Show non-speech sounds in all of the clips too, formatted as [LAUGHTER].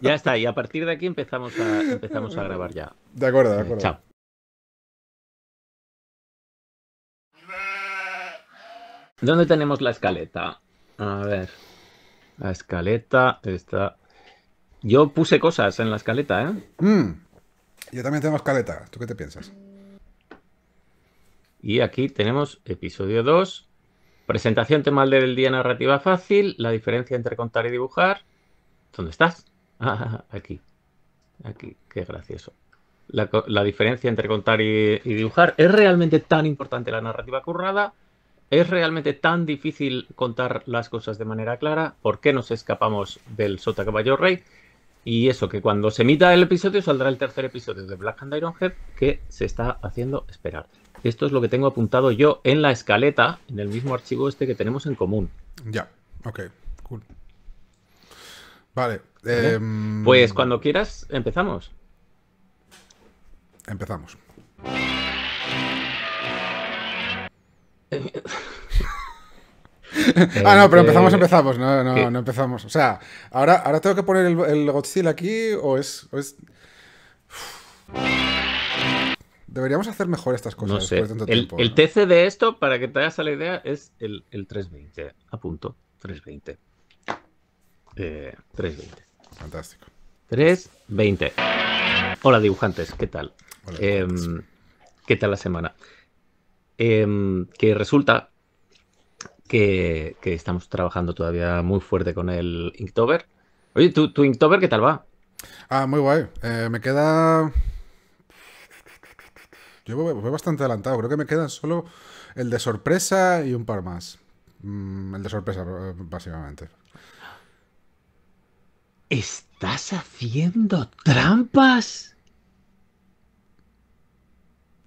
Ya está, y a partir de aquí empezamos a, empezamos a grabar ya. De acuerdo, de eh, acuerdo. Chao. ¿Dónde tenemos la escaleta? A ver. La escaleta está. Yo puse cosas en la escaleta, ¿eh? Mm. Yo también tengo escaleta. ¿Tú qué te piensas? Y aquí tenemos episodio 2. Presentación temal del día narrativa fácil. La diferencia entre contar y dibujar. ¿Dónde estás? [LAUGHS] aquí. Aquí, qué gracioso. La, diferencia entre contar y, dibujar. ¿Es realmente tan importante la narrativa currada? ¿Es realmente tan difícil contar las cosas de manera clara? ¿Por qué nos escapamos del Sota Caballo Rey? Y eso, que cuando se emita el episodio saldrá el tercer episodio de Black and head que se está haciendo esperar. Esto es lo que tengo apuntado yo en la escaleta, en el mismo archivo este que tenemos en común. Ya, ok. Vale. Em, pues cuando quieras, empezamos. Empezamos. [LAUGHS] ah, no, pero eh, empezamos, empezamos, no, no, no, empezamos. O sea, ahora, ahora tengo que poner el, Godzilla aquí o es, Deberíamos hacer mejor estas cosas no después de tanto el, tiempo. El TC de esto, para que te hagas la idea, es el, el 320. A punto. 320. 320. Eh, Fantástico. 320. Hola dibujantes, ¿qué tal? Em, ¿Qué tal la semana? Em, que resulta que, estamos trabajando todavía muy fuerte con el Inktober. Oye, ¿tu, Inktober qué tal va? Ah, muy guay. Eh, me queda... Yo voy, bastante adelantado. Creo que me quedan solo el de sorpresa y un par más. Mm, el de sorpresa, eh, básicamente. ¿Estás haciendo trampas?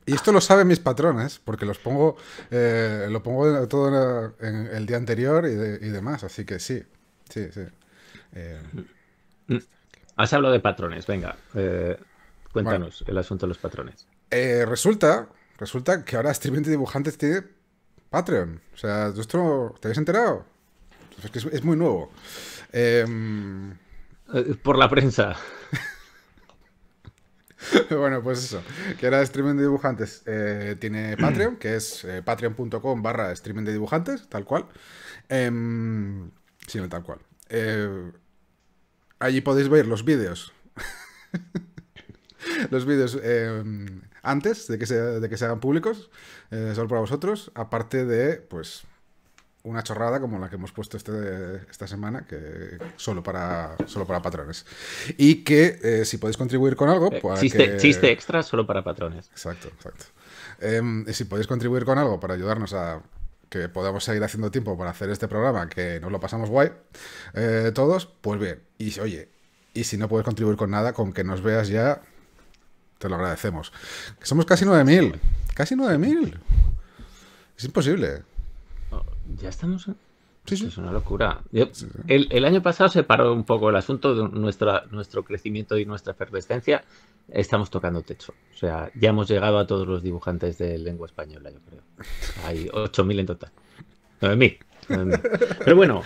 Y esto lo saben mis patrones, porque los pongo, eh, lo pongo todo en el día anterior y, demás, así que sí, sí, sí. Eh, Has hablado de patrones, venga, eh, cuéntanos el asunto de los patrones. resulta, resulta que ahora Streaming Dibujantes tiene Patreon, o sea, ¿te habéis enterado? Es que muy nuevo. Eh, eh, por la prensa. [LAUGHS] bueno, pues eso. Que era streaming de dibujantes. Eh, tiene [CLEARS THROAT] Patreon, que es eh, patreon.com barra streaming de dibujantes, tal cual. Em, sí, tal cual. allí podéis ver los vídeos. [LAUGHS] los vídeos em, antes de que, se, de que se hagan públicos. solo para vosotros. Aparte de, pues una chorrada como la que hemos puesto este, esta semana, que solo para, solo para patrones. Y que eh, si podéis contribuir con algo... Pues chiste, chiste extra solo para patrones. Exacto, exacto. Em, y si podéis contribuir con algo para ayudarnos a que podamos seguir haciendo tiempo para hacer este programa, que nos lo pasamos guay eh, todos, pues bien. Y oye, y si no puedes contribuir con nada, con que nos veas ya, te lo agradecemos. Que somos casi 9.000. Casi 9.000. Es imposible. Ya estamos. Es una locura. el, año pasado se paró un poco el asunto de nuestra, nuestro crecimiento y nuestra efervescencia. Estamos tocando techo. O sea, ya hemos llegado a todos los dibujantes de lengua española, yo creo. Hay 8.000 en total. 9.000. Pero bueno,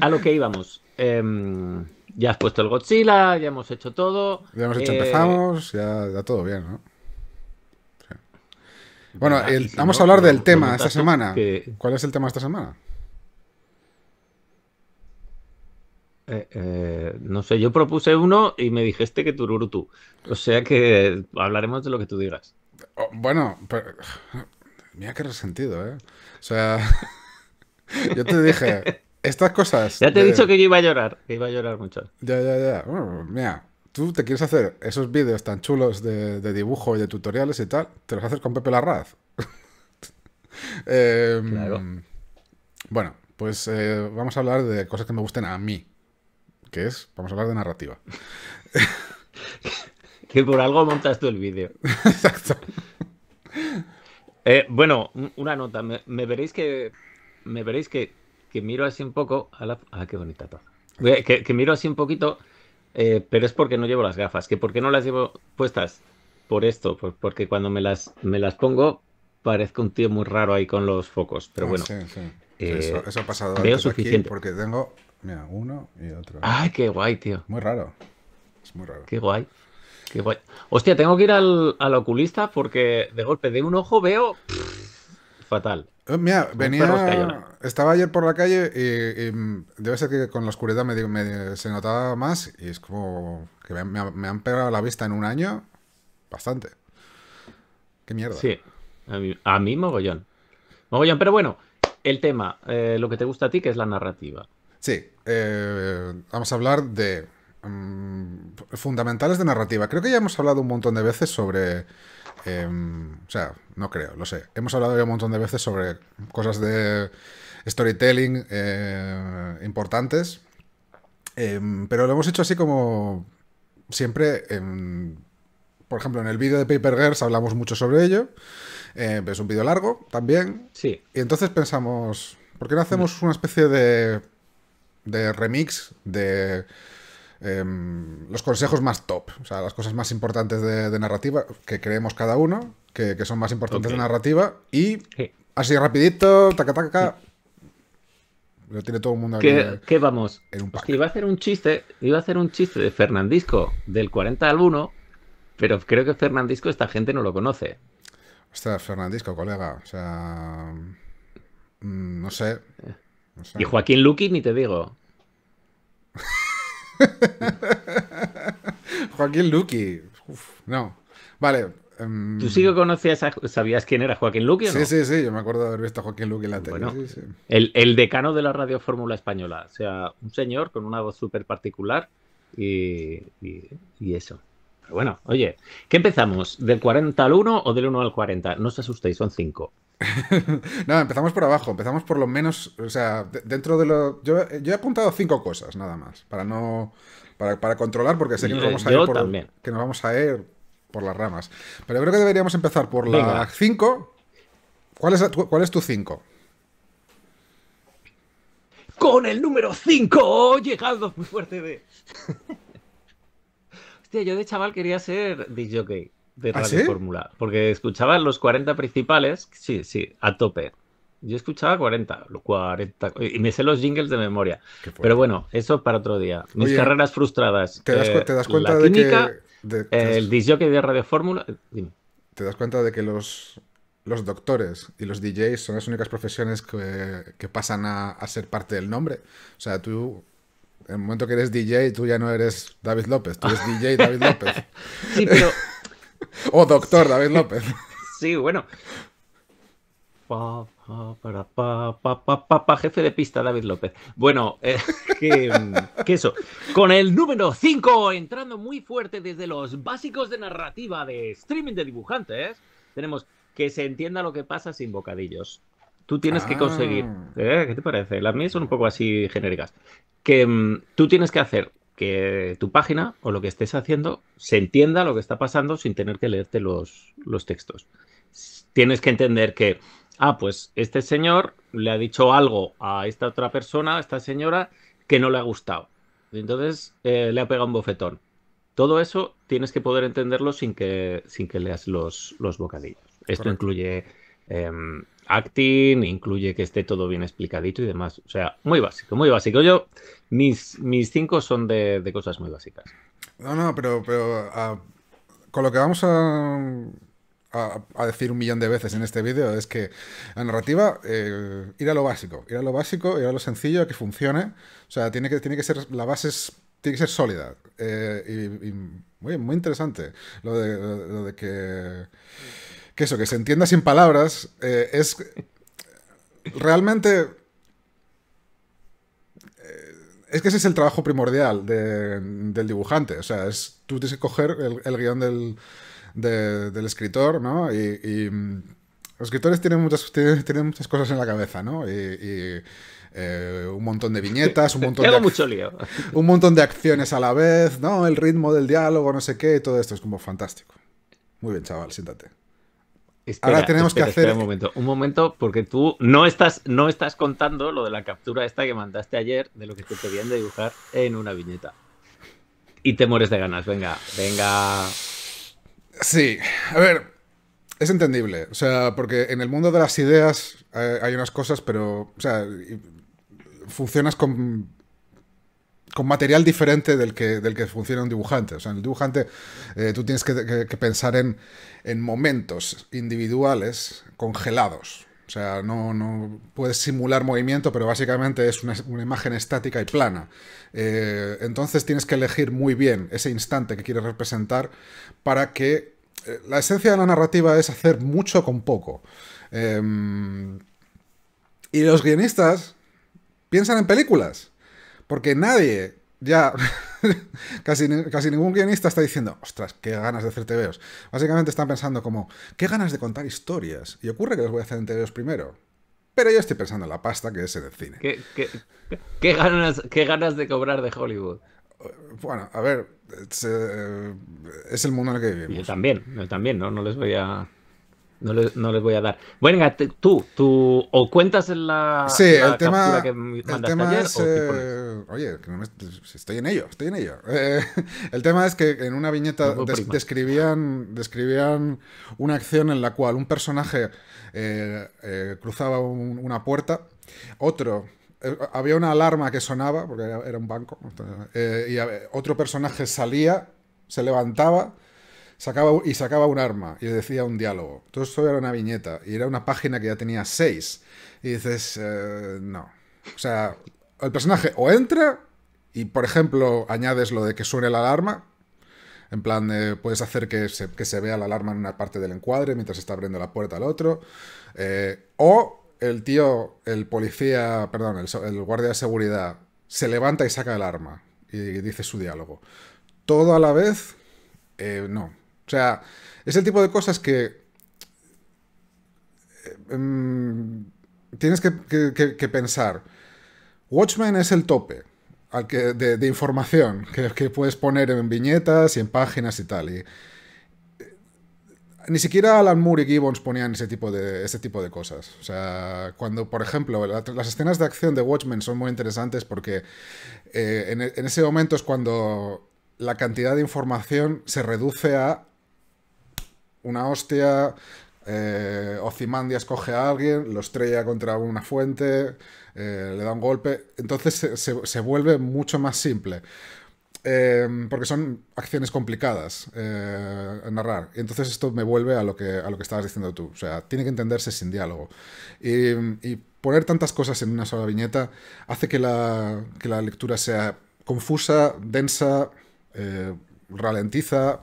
a lo que íbamos. Em, ya has puesto el Godzilla, ya hemos hecho todo. Ya hemos hecho, eh, empezamos, ya todo bien, ¿no? Bueno, vamos a hablar del tema esta semana. ¿Cuál es el tema esta semana? Eh, eh, no sé, yo propuse uno y me dijiste que tú, O sea que hablaremos de lo que tú digas. Oh, bueno, mira qué resentido, ¿eh? O sea, [LAUGHS] yo te dije, [LAUGHS] estas cosas... Ya te he dicho que yo iba a llorar, que iba a llorar mucho. Ya, ya, ya. Bueno, oh, mira, tú te quieres hacer esos vídeos tan chulos de, dibujo y de tutoriales y tal, te los haces con Pepe Larraz. [LAUGHS] Em, claro. Bueno, pues eh, vamos a hablar de cosas que me gusten a mí, que es, vamos a hablar de narrativa. [LAUGHS] que por algo montas tú el vídeo. [LAUGHS] Exacto. Eh, bueno, una nota. Me, veréis que me veréis que, miro así un poco. A ah, qué bonita eh, que miro así un poquito eh, pero es porque no llevo las gafas. ¿Que ¿Por qué no las llevo puestas? Por esto, porque cuando me las, me las pongo parezco un tío muy raro ahí con los focos. Pero ah, bueno, eh, eso, ha pasado. Veo suficiente. porque tengo, uno y otro. ¡Ay, qué guay, tío! Muy raro. Es muy raro. Qué guay. Qué guay. Hostia, tengo que ir al oculista porque de golpe de un ojo veo fatal. Eh, mira, venía. Estaba ayer por la calle y, debe ser que con la oscuridad se notaba más y es como que me, han pegado la vista en un año bastante. Qué mierda. Sí, a mí, mogollón. Mogollón, pero bueno, el tema, eh, lo que te gusta a ti, que es la narrativa. Sí, eh, vamos a hablar de mm, fundamentales de narrativa. Creo que ya hemos hablado un montón de veces sobre Em, o sea, no creo, lo sé. Hemos hablado ya un montón de veces sobre cosas de storytelling eh, importantes, em, pero lo hemos hecho así como siempre. Em, por ejemplo, en el vídeo de Paper Girls hablamos mucho sobre ello. es un vídeo largo también. Sí. Y entonces pensamos, ¿por qué no hacemos una especie de, de remix de Em, los consejos más top, o sea, las cosas más importantes de, narrativa que creemos cada uno, que, son más importantes de narrativa, y así rapidito, taca, taca, Lo tiene todo el mundo aquí. ¿Qué, vamos? En un iba a hacer un chiste, iba a hacer un chiste de Fernandisco del 40 al 1, pero creo que Fernandisco esta gente no lo conoce. Ostras, Fernandisco, colega. O sea. Mm, no sé. No sé. Y Joaquín Luqui ni te digo. [LAUGHS] Joaquín Luqui. no. Vale. Em, ¿Tú sí que conocías, a... sabías quién era Joaquín Luqui? ¿o no? Sí, sí, sí. Yo me acuerdo de haber visto a Joaquín Luqui en la tele. El, decano de la radio Fórmula Española. O sea, un señor con una voz súper particular y, eso. bueno, oye, ¿qué empezamos? ¿Del 40 al 1 o del 1 al 40? No os asustéis, son 5. [LAUGHS] no, empezamos por abajo, empezamos por lo menos, o sea, dentro de lo... Yo, he apuntado cinco cosas nada más, para no... Para, controlar, porque sé que nos eh, vamos a ir por, que nos vamos a ir por las ramas. Pero creo que deberíamos empezar por la 5. ¿Cuál es, ¿Cuál es tu 5? Con el número 5 ¡Llegado! muy fuerte de... [LAUGHS] Hostia, yo de chaval quería ser DJ de ¿Ah, Radio Fórmula. Porque escuchaba los 40 principales, sí, sí, a tope. Yo escuchaba 40, 40, y me sé los jingles de memoria. Pero bueno, eso para otro día. Mis carreras frustradas. ¿Te das, eh, cuenta de que. Eh, el de Radio Fórmula. Eh, ¿Te das cuenta de que los, los doctores y los DJs son las únicas profesiones que, pasan a, a ser parte del nombre? O sea, tú en el momento que eres DJ, tú ya no eres David López, tú eres DJ David López. [LAUGHS] Sí, pero o doctor David López. [LAUGHS] sí, bueno. jefe de pista David López. Bueno, eh, [LAUGHS] que, eso. Con el número 5, entrando muy fuerte desde los básicos de narrativa de streaming de dibujantes, tenemos que se entienda lo que pasa sin bocadillos. Tú tienes que conseguir. Ah. Eh, ¿Qué te parece? Las mías son un poco así genéricas. Que mm, tú tienes que hacer que tu página o lo que estés haciendo se entienda lo que está pasando sin tener que leerte los, los textos. Tienes que entender que, ah, pues este señor le ha dicho algo a esta otra persona, a esta señora, que no le ha gustado. Entonces eh, le ha pegado un bofetón. Todo eso tienes que poder entenderlo sin que, sin que leas los, los bocadillos. Esto incluye em, acting, incluye que esté todo bien explicadito y demás. O sea, muy básico, muy básico. Yo, mis, mis cinco son de, cosas muy básicas. No, no, pero, pero ah, con lo que vamos a, a, decir un millón de veces en este vídeo es que la narrativa, eh, ir a lo básico, ir a lo básico, ir a lo sencillo, que funcione. O sea, tiene que, tiene que ser, la base tiene que ser sólida. Eh, y, muy, muy, interesante lo de, lo de que que eso, que se entienda sin palabras, eh, es realmente... Eh, es que ese es el trabajo primordial del dibujante. O sea, es, tú tienes que coger el, guión del, escritor, ¿no? Y, mm, los escritores tienen muchas, tienen, muchas cosas en la cabeza, ¿no? Y, eh, un montón de viñetas, un montón [LAUGHS] de, mucho lío. [LAUGHS] un montón de acciones a la vez, ¿no? El ritmo del diálogo, no sé qué, todo esto es como fantástico. Muy bien, chaval, siéntate. Espera, Ahora tenemos que hacer. un momento, un momento, porque tú no estás, no estás contando lo de la captura esta que mandaste ayer de lo que te pedían de dibujar en una viñeta. Y te mueres de ganas, venga, venga. Sí, a ver, es entendible. O sea, porque en el mundo de las ideas eh, hay unas cosas, pero. O sea, funcionas con con material diferente del que, del que funciona un dibujante. O sea, en el dibujante eh, tú tienes que, pensar en, momentos individuales congelados. O sea, no, puedes simular movimiento, pero básicamente es una, imagen estática y plana. Eh, entonces tienes que elegir muy bien ese instante que quieres representar para que... Eh, la esencia de la narrativa es hacer mucho con poco. Em, y los guionistas piensan en películas. Porque nadie, ya [LAUGHS] casi, casi, ningún guionista está diciendo, ostras, qué ganas de hacer TVOs. Básicamente están pensando como, qué ganas de contar historias. Y ocurre que los voy a hacer en TVOs primero. Pero yo estoy pensando en la pasta que es en el cine. ¿Qué, ganas, qué ganas de cobrar de Hollywood? Bueno, a ver, es, eh, el mundo en el que vivimos. Yo también, yo también, ¿no? No les voy a... No, les voy a dar. Venga, tú, tú, o cuentas en la, sí, el tema, es, eh, oye, que estoy en ello, estoy en ello. [LAUGHS] Eh, el tema es que en una viñeta pues, describían, una acción en la cual un personaje eh, cruzaba una puerta, otro había una alarma que sonaba, porque era un banco, y otro personaje salía, se levantaba y sacaba un arma y decía un diálogo. Todo esto era una viñeta y era una página que ya tenía seis. Y dices, eh, no. O sea, el personaje o entra y, por ejemplo, añades lo de que suene la alarma. En plan, puedes hacer que se, vea la alarma en una parte del encuadre mientras está abriendo la puerta al otro. Eh, o el tío, el policía, perdón, el, guardia de seguridad, se levanta y saca el arma y, dice su diálogo. Todo a la vez, eh, no. O sea, es el tipo de cosas que... Eh, em, tienes que, pensar. Watchmen es el tope al que, de, información que, puedes poner en viñetas y en páginas y tal. Eh, ni siquiera Alan Moore y Gibbons ponían ese tipo de, ese tipo de cosas. O sea, cuando, por ejemplo, las escenas de acción de Watchmen son muy interesantes porque eh, en, ese momento es cuando la cantidad de información se reduce a una hostia, eh, Ozymandias escoge a alguien, lo estrella contra una fuente, eh, le da un golpe. Entonces se, vuelve mucho más simple. Eh, porque son acciones complicadas eh, narrar. Y entonces esto me vuelve a lo, que, a lo que estabas diciendo tú. O sea, tiene que entenderse sin diálogo. Y, poner tantas cosas en una sola viñeta hace que la, que la lectura sea confusa, densa, ralentiza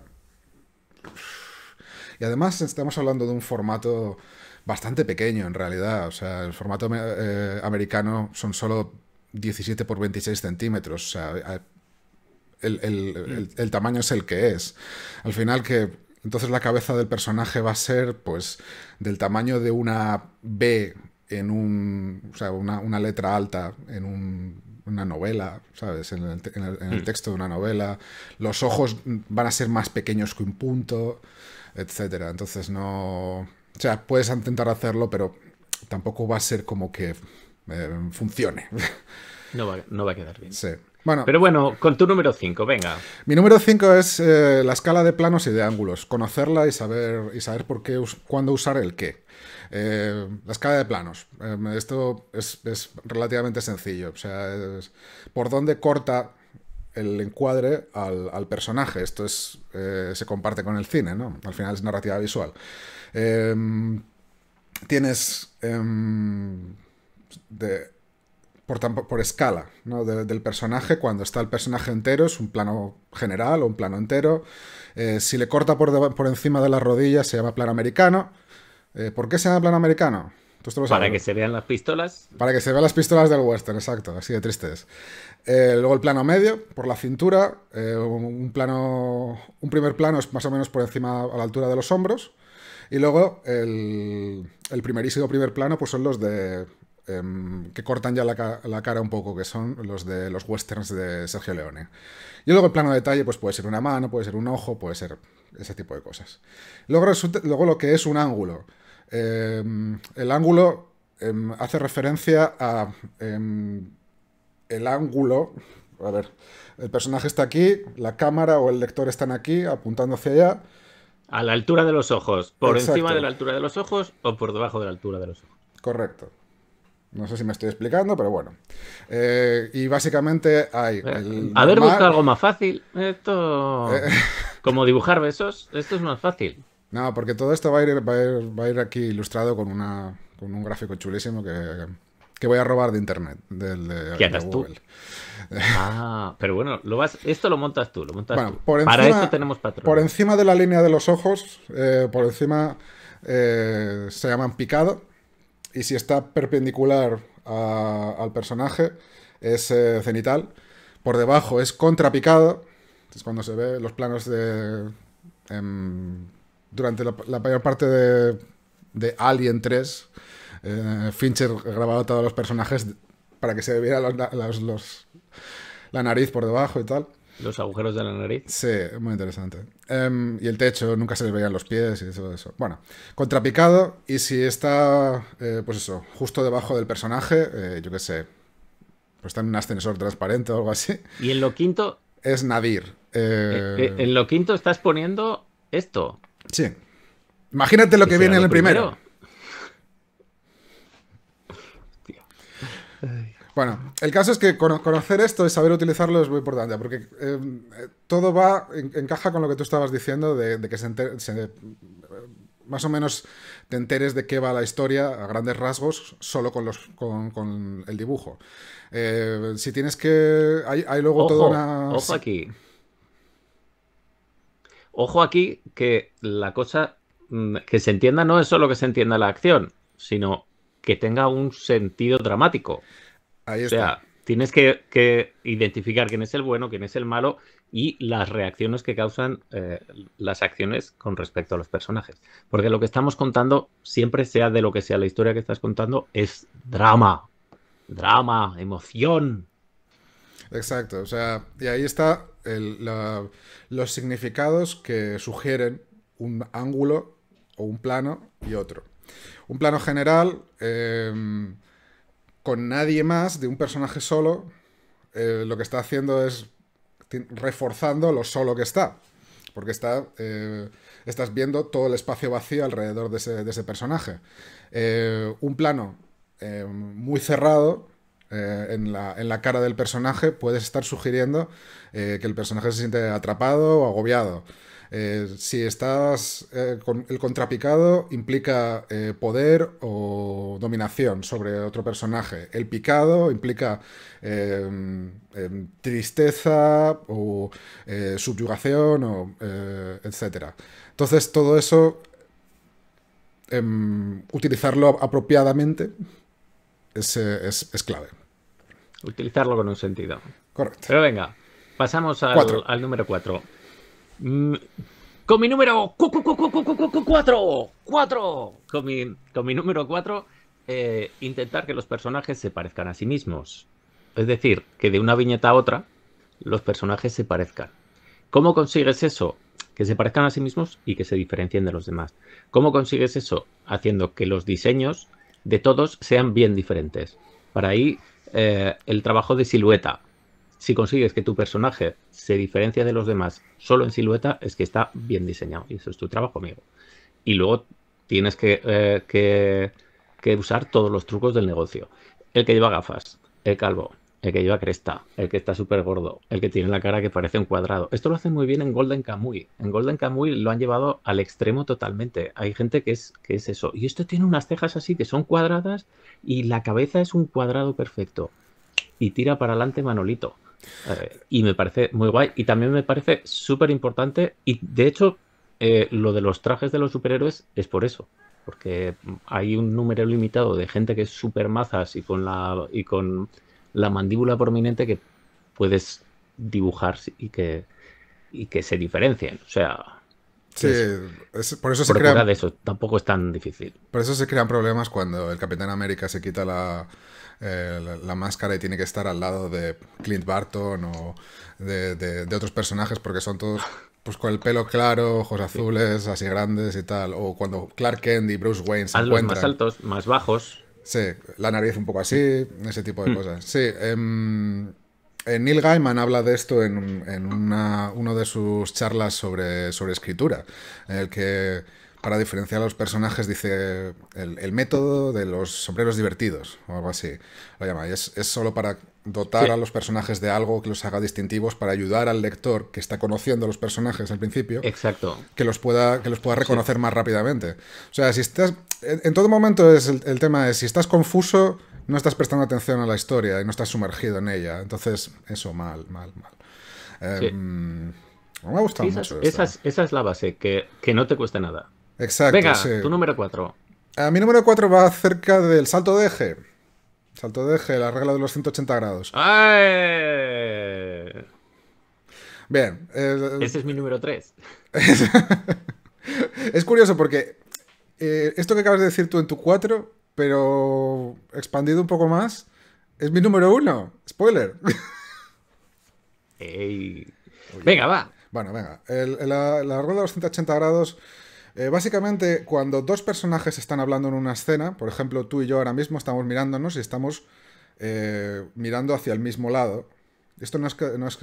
y además estamos hablando de un formato bastante pequeño en realidad. O sea, el formato eh, americano son solo 17 por 26 centímetros. O sea, eh, el, el, tamaño es el que es. Al final que... Entonces la cabeza del personaje va a ser pues del tamaño de una B en un... O sea, una, una letra alta en un una novela, ¿sabes? En el, en el, mm. texto de una novela. Los ojos van a ser más pequeños que un punto etcétera. Entonces no... O sea, puedes intentar hacerlo, pero tampoco va a ser como que eh, funcione. [LAUGHS] No va, a quedar bien. Sí. Bueno, Pero bueno, con tu número 5, venga. Mi número 5 es eh, la escala de planos y de ángulos. Conocerla y saber, y saber por qué, cuándo usar el qué. Eh, la escala de planos. esto es, es, relativamente sencillo. O sea, por dónde corta el encuadre al, al personaje. Esto es, eh, se comparte con el cine, ¿no? Al final es narrativa visual. Em, tienes em, de, por, por, escala ¿no? del personaje. Cuando está el personaje entero, es un plano general o un plano entero. Eh, si le corta por, por, encima de las rodillas, se llama plano americano. Eh, ¿Por qué se llama plano americano? para que se vean las pistolas. Para que se vean las pistolas del western, exacto, así de triste eh, luego el plano medio, por la cintura, eh, un, plano, un primer plano es más o menos por encima, a la altura de los hombros, y luego el, primerísimo primer plano pues son los de em, que cortan ya la, cara un poco, que son los de los westerns de Sergio Leone. Y luego el plano de detalle pues puede ser una mano, puede ser un ojo, puede ser ese tipo de cosas. luego lo que es un ángulo. Em, el ángulo em, hace referencia a em, el ángulo. A ver, el personaje está aquí, la cámara o el lector están aquí, apuntando hacia allá. A la altura de los ojos, por encima de la altura de los ojos o por debajo de la altura de los ojos. Correcto. No sé si me estoy explicando, pero bueno. Eh, y básicamente hay. a Haber busca algo más fácil. Esto. Eh, [LAUGHS] como dibujar besos, esto es más fácil. No, porque todo esto va a ir, aquí ilustrado con, una, con un gráfico chulísimo que, voy a robar de internet, del de, ¿Qué Tú? Ah, pero bueno, lo vas, esto lo montas tú, lo montas tú. Para esto tenemos patrones. Por encima de la línea de los ojos, eh, por encima eh, se llaman picado. Y si está perpendicular al personaje, es eh, cenital. Por debajo es contrapicado. Es cuando se ve los planos de. Em, durante la, mayor parte de, de Alien 3, eh, Fincher grababa todos los personajes para que se viera los, la nariz por debajo y tal. Los agujeros de la nariz. Sí, muy interesante. Em, y el techo, nunca se les veían los pies y todo eso. Bueno, contrapicado, y si está, eh, pues eso, justo debajo del personaje, eh, yo qué sé, pues está en un ascensor transparente o algo así. Y en lo quinto. Es Nadir. En lo quinto estás poniendo esto. Sí. Imagínate lo que viene en el primero. Bueno, el caso es que conocer esto y saber utilizarlo es muy importante, porque em, eh, todo va, encaja con lo que tú estabas diciendo, de, que se, eh, más o menos te enteres de qué va la historia a grandes rasgos solo con, los, con, el dibujo. Eh, si tienes que... Hay, luego toda una... aquí. Ojo aquí que la cosa mm, que se entienda no es solo que se entienda la acción, sino que tenga un sentido dramático. O sea, tienes que, identificar quién es el bueno, quién es el malo y las reacciones que causan eh, las acciones con respecto a los personajes. Porque lo que estamos contando, siempre sea de lo que sea la historia que estás contando, es drama, drama, emoción. Exacto, o sea, y ahí está los significados que sugieren un ángulo o un plano y otro. Un plano general em, con nadie más de un personaje solo, eh, lo que está haciendo es reforzando lo solo que está. Porque está, eh, estás viendo todo el espacio vacío alrededor de ese personaje. Eh, un plano em, muy cerrado eh, en, la, cara del personaje, puedes estar sugiriendo eh, que el personaje se siente atrapado o agobiado. Eh, si estás con el contrapicado, implica poder o dominación sobre otro personaje. El picado implica em, tristeza o subyugación, o, etc. Entonces, todo eso em, utilizarlo apropiadamente es clave. Utilizarlo con un sentido. Correcto. Pero venga, pasamos al, número 4. Mm, con mi número 4. 4. Con mi, número 4, eh, intentar que los personajes se parezcan a sí mismos. Es decir, que de una viñeta a otra, los personajes se parezcan. ¿Cómo consigues eso? Que se parezcan a sí mismos y que se diferencien de los demás. ¿Cómo consigues eso? Haciendo que los diseños de todos sean bien diferentes. Para ahí eh, el trabajo de silueta. Si consigues que tu personaje se diferencia de los demás solo en silueta, es que está bien diseñado. Y eso es tu trabajo, amigo. Y luego tienes que, eh, que usar todos los trucos del negocio. El que lleva gafas, el calvo, el que lleva cresta, el que está súper gordo, el que tiene la cara que parece un cuadrado. Esto lo hacen muy bien en Golden Kamuy. En Golden Kamuy lo han llevado al extremo totalmente. Hay gente que es, que es eso. Y esto tiene unas cejas así que son cuadradas y la cabeza es un cuadrado perfecto. Y tira para adelante Manolito. Eh, y me parece muy guay. Y también me parece súper importante. Y de hecho, eh, lo de los trajes de los superhéroes es por eso porque hay un número limitado de gente que es súper mazas y con la y con la mandíbula prominente que puedes dibujar y que, y que se diferencien. O sea. Sí, por eso se crean. De eso, tampoco es tan difícil. Por eso se crean problemas cuando el Capitán América se quita la, eh, la, máscara y tiene que estar al lado de Clint Barton o de, otros personajes porque son todos pues con el pelo claro, ojos azules, así grandes y tal. O cuando Clark Kent y Bruce Wayne se encuentran. más altos, más bajos. Sí, la nariz un poco así, ese tipo de mm. cosas. Sí, eh, eh, Neil Gaiman habla de esto en, una, de sus charlas sobre, sobre escritura, en el que para diferenciar a los personajes dice el, método de los sombreros divertidos o algo así lo llama es, solo para dotar a los personajes de algo que los haga distintivos para ayudar al lector que está conociendo a los personajes al principio exacto que los pueda que los pueda reconocer más rápidamente o sea si estás en, todo momento es el, el, tema es si estás confuso no estás prestando atención a la historia y no estás sumergido en ella. Entonces, eso, mal, mal, mal. Em, me ha gustado mucho. Esa es, esa es, la base, que, que, no te cueste nada. Exacto. Venga, tu número 4. A mi número 4 va cerca del salto de eje. Salto de eje, la regla de los 180 grados. ¡Ay! Bien. Ese es mi número 3. [LAUGHS] Es, curioso porque eh, esto que acabas de decir tú en tu 4 pero expandido un poco más, es mi número uno. Spoiler. Venga, va. Bueno, venga. la, rueda de los 180 grados. Eh, básicamente, cuando dos personajes están hablando en una escena, por ejemplo, tú y yo ahora mismo estamos mirándonos y estamos eh, mirando hacia el mismo lado. Esto no es, que, no es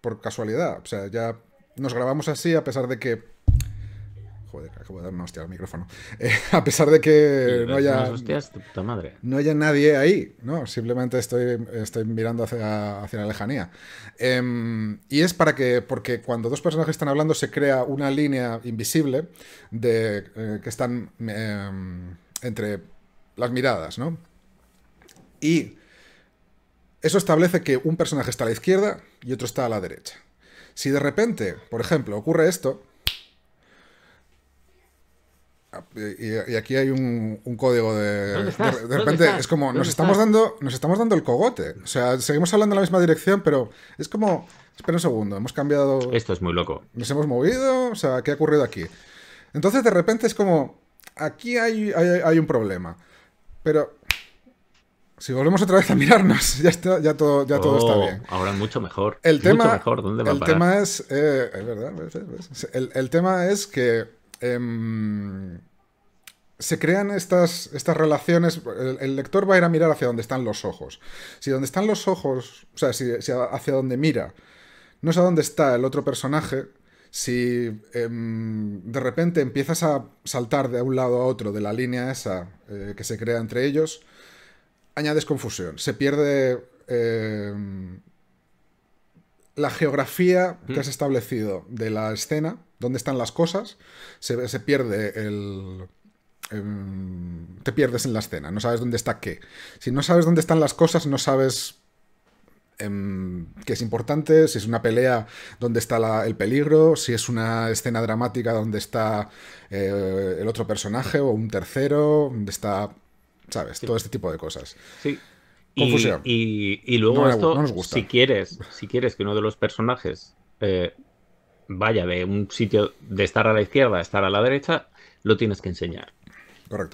por casualidad, o sea, ya nos grabamos así a pesar de que al micrófono. Eh, a pesar de que no haya. No haya nadie ahí, ¿no? Simplemente estoy, mirando hacia, la lejanía. Em, y es para que. Porque cuando dos personajes están hablando, se crea una línea invisible de eh, que están em, entre las miradas, ¿no? Y eso establece que un personaje está a la izquierda y otro está a la derecha. Si de repente, por ejemplo, ocurre esto, Ah, y, aquí hay un, código de. De, repente es como, nos estamos, dando, nos estamos dando el cogote. O sea, seguimos hablando en la misma dirección, pero es como. Espera un segundo, hemos cambiado. Esto es muy loco. Nos hemos movido, o sea, ¿qué ha ocurrido aquí? Entonces, de repente es como. Aquí hay, hay, un problema. Pero si volvemos otra vez a mirarnos, [LAUGHS] ya, está, ya, todo, ya todo está oh, bien. Ahora mucho mejor. mucho mejor. ¿Dónde va el tema es. Eh, es verdad, el, el, tema es que. Em, se crean estas, estas relaciones, el, lector va a ir a mirar hacia donde están los ojos. Si donde están los ojos, o sea, si, hacia donde mira, no es a dónde está el otro personaje, si em, de repente empiezas a saltar de un lado a otro de la línea esa eh, que se crea entre ellos, añades confusión, se pierde em, la geografía que mm. has establecido de la escena, dónde están las cosas, se, se pierde el Em, te pierdes en la escena, no sabes dónde está qué. Si no sabes dónde están las cosas, no sabes em, qué es importante, si es una pelea, dónde está el peligro, si es una escena dramática, dónde está eh, el otro personaje o un tercero, dónde está, sabes, todo este tipo de cosas. Sí. Confusión. Y, luego esto, si quieres, si quieres que uno de los personajes eh, vaya de un sitio de estar a la izquierda a estar a la derecha, lo tienes que enseñar.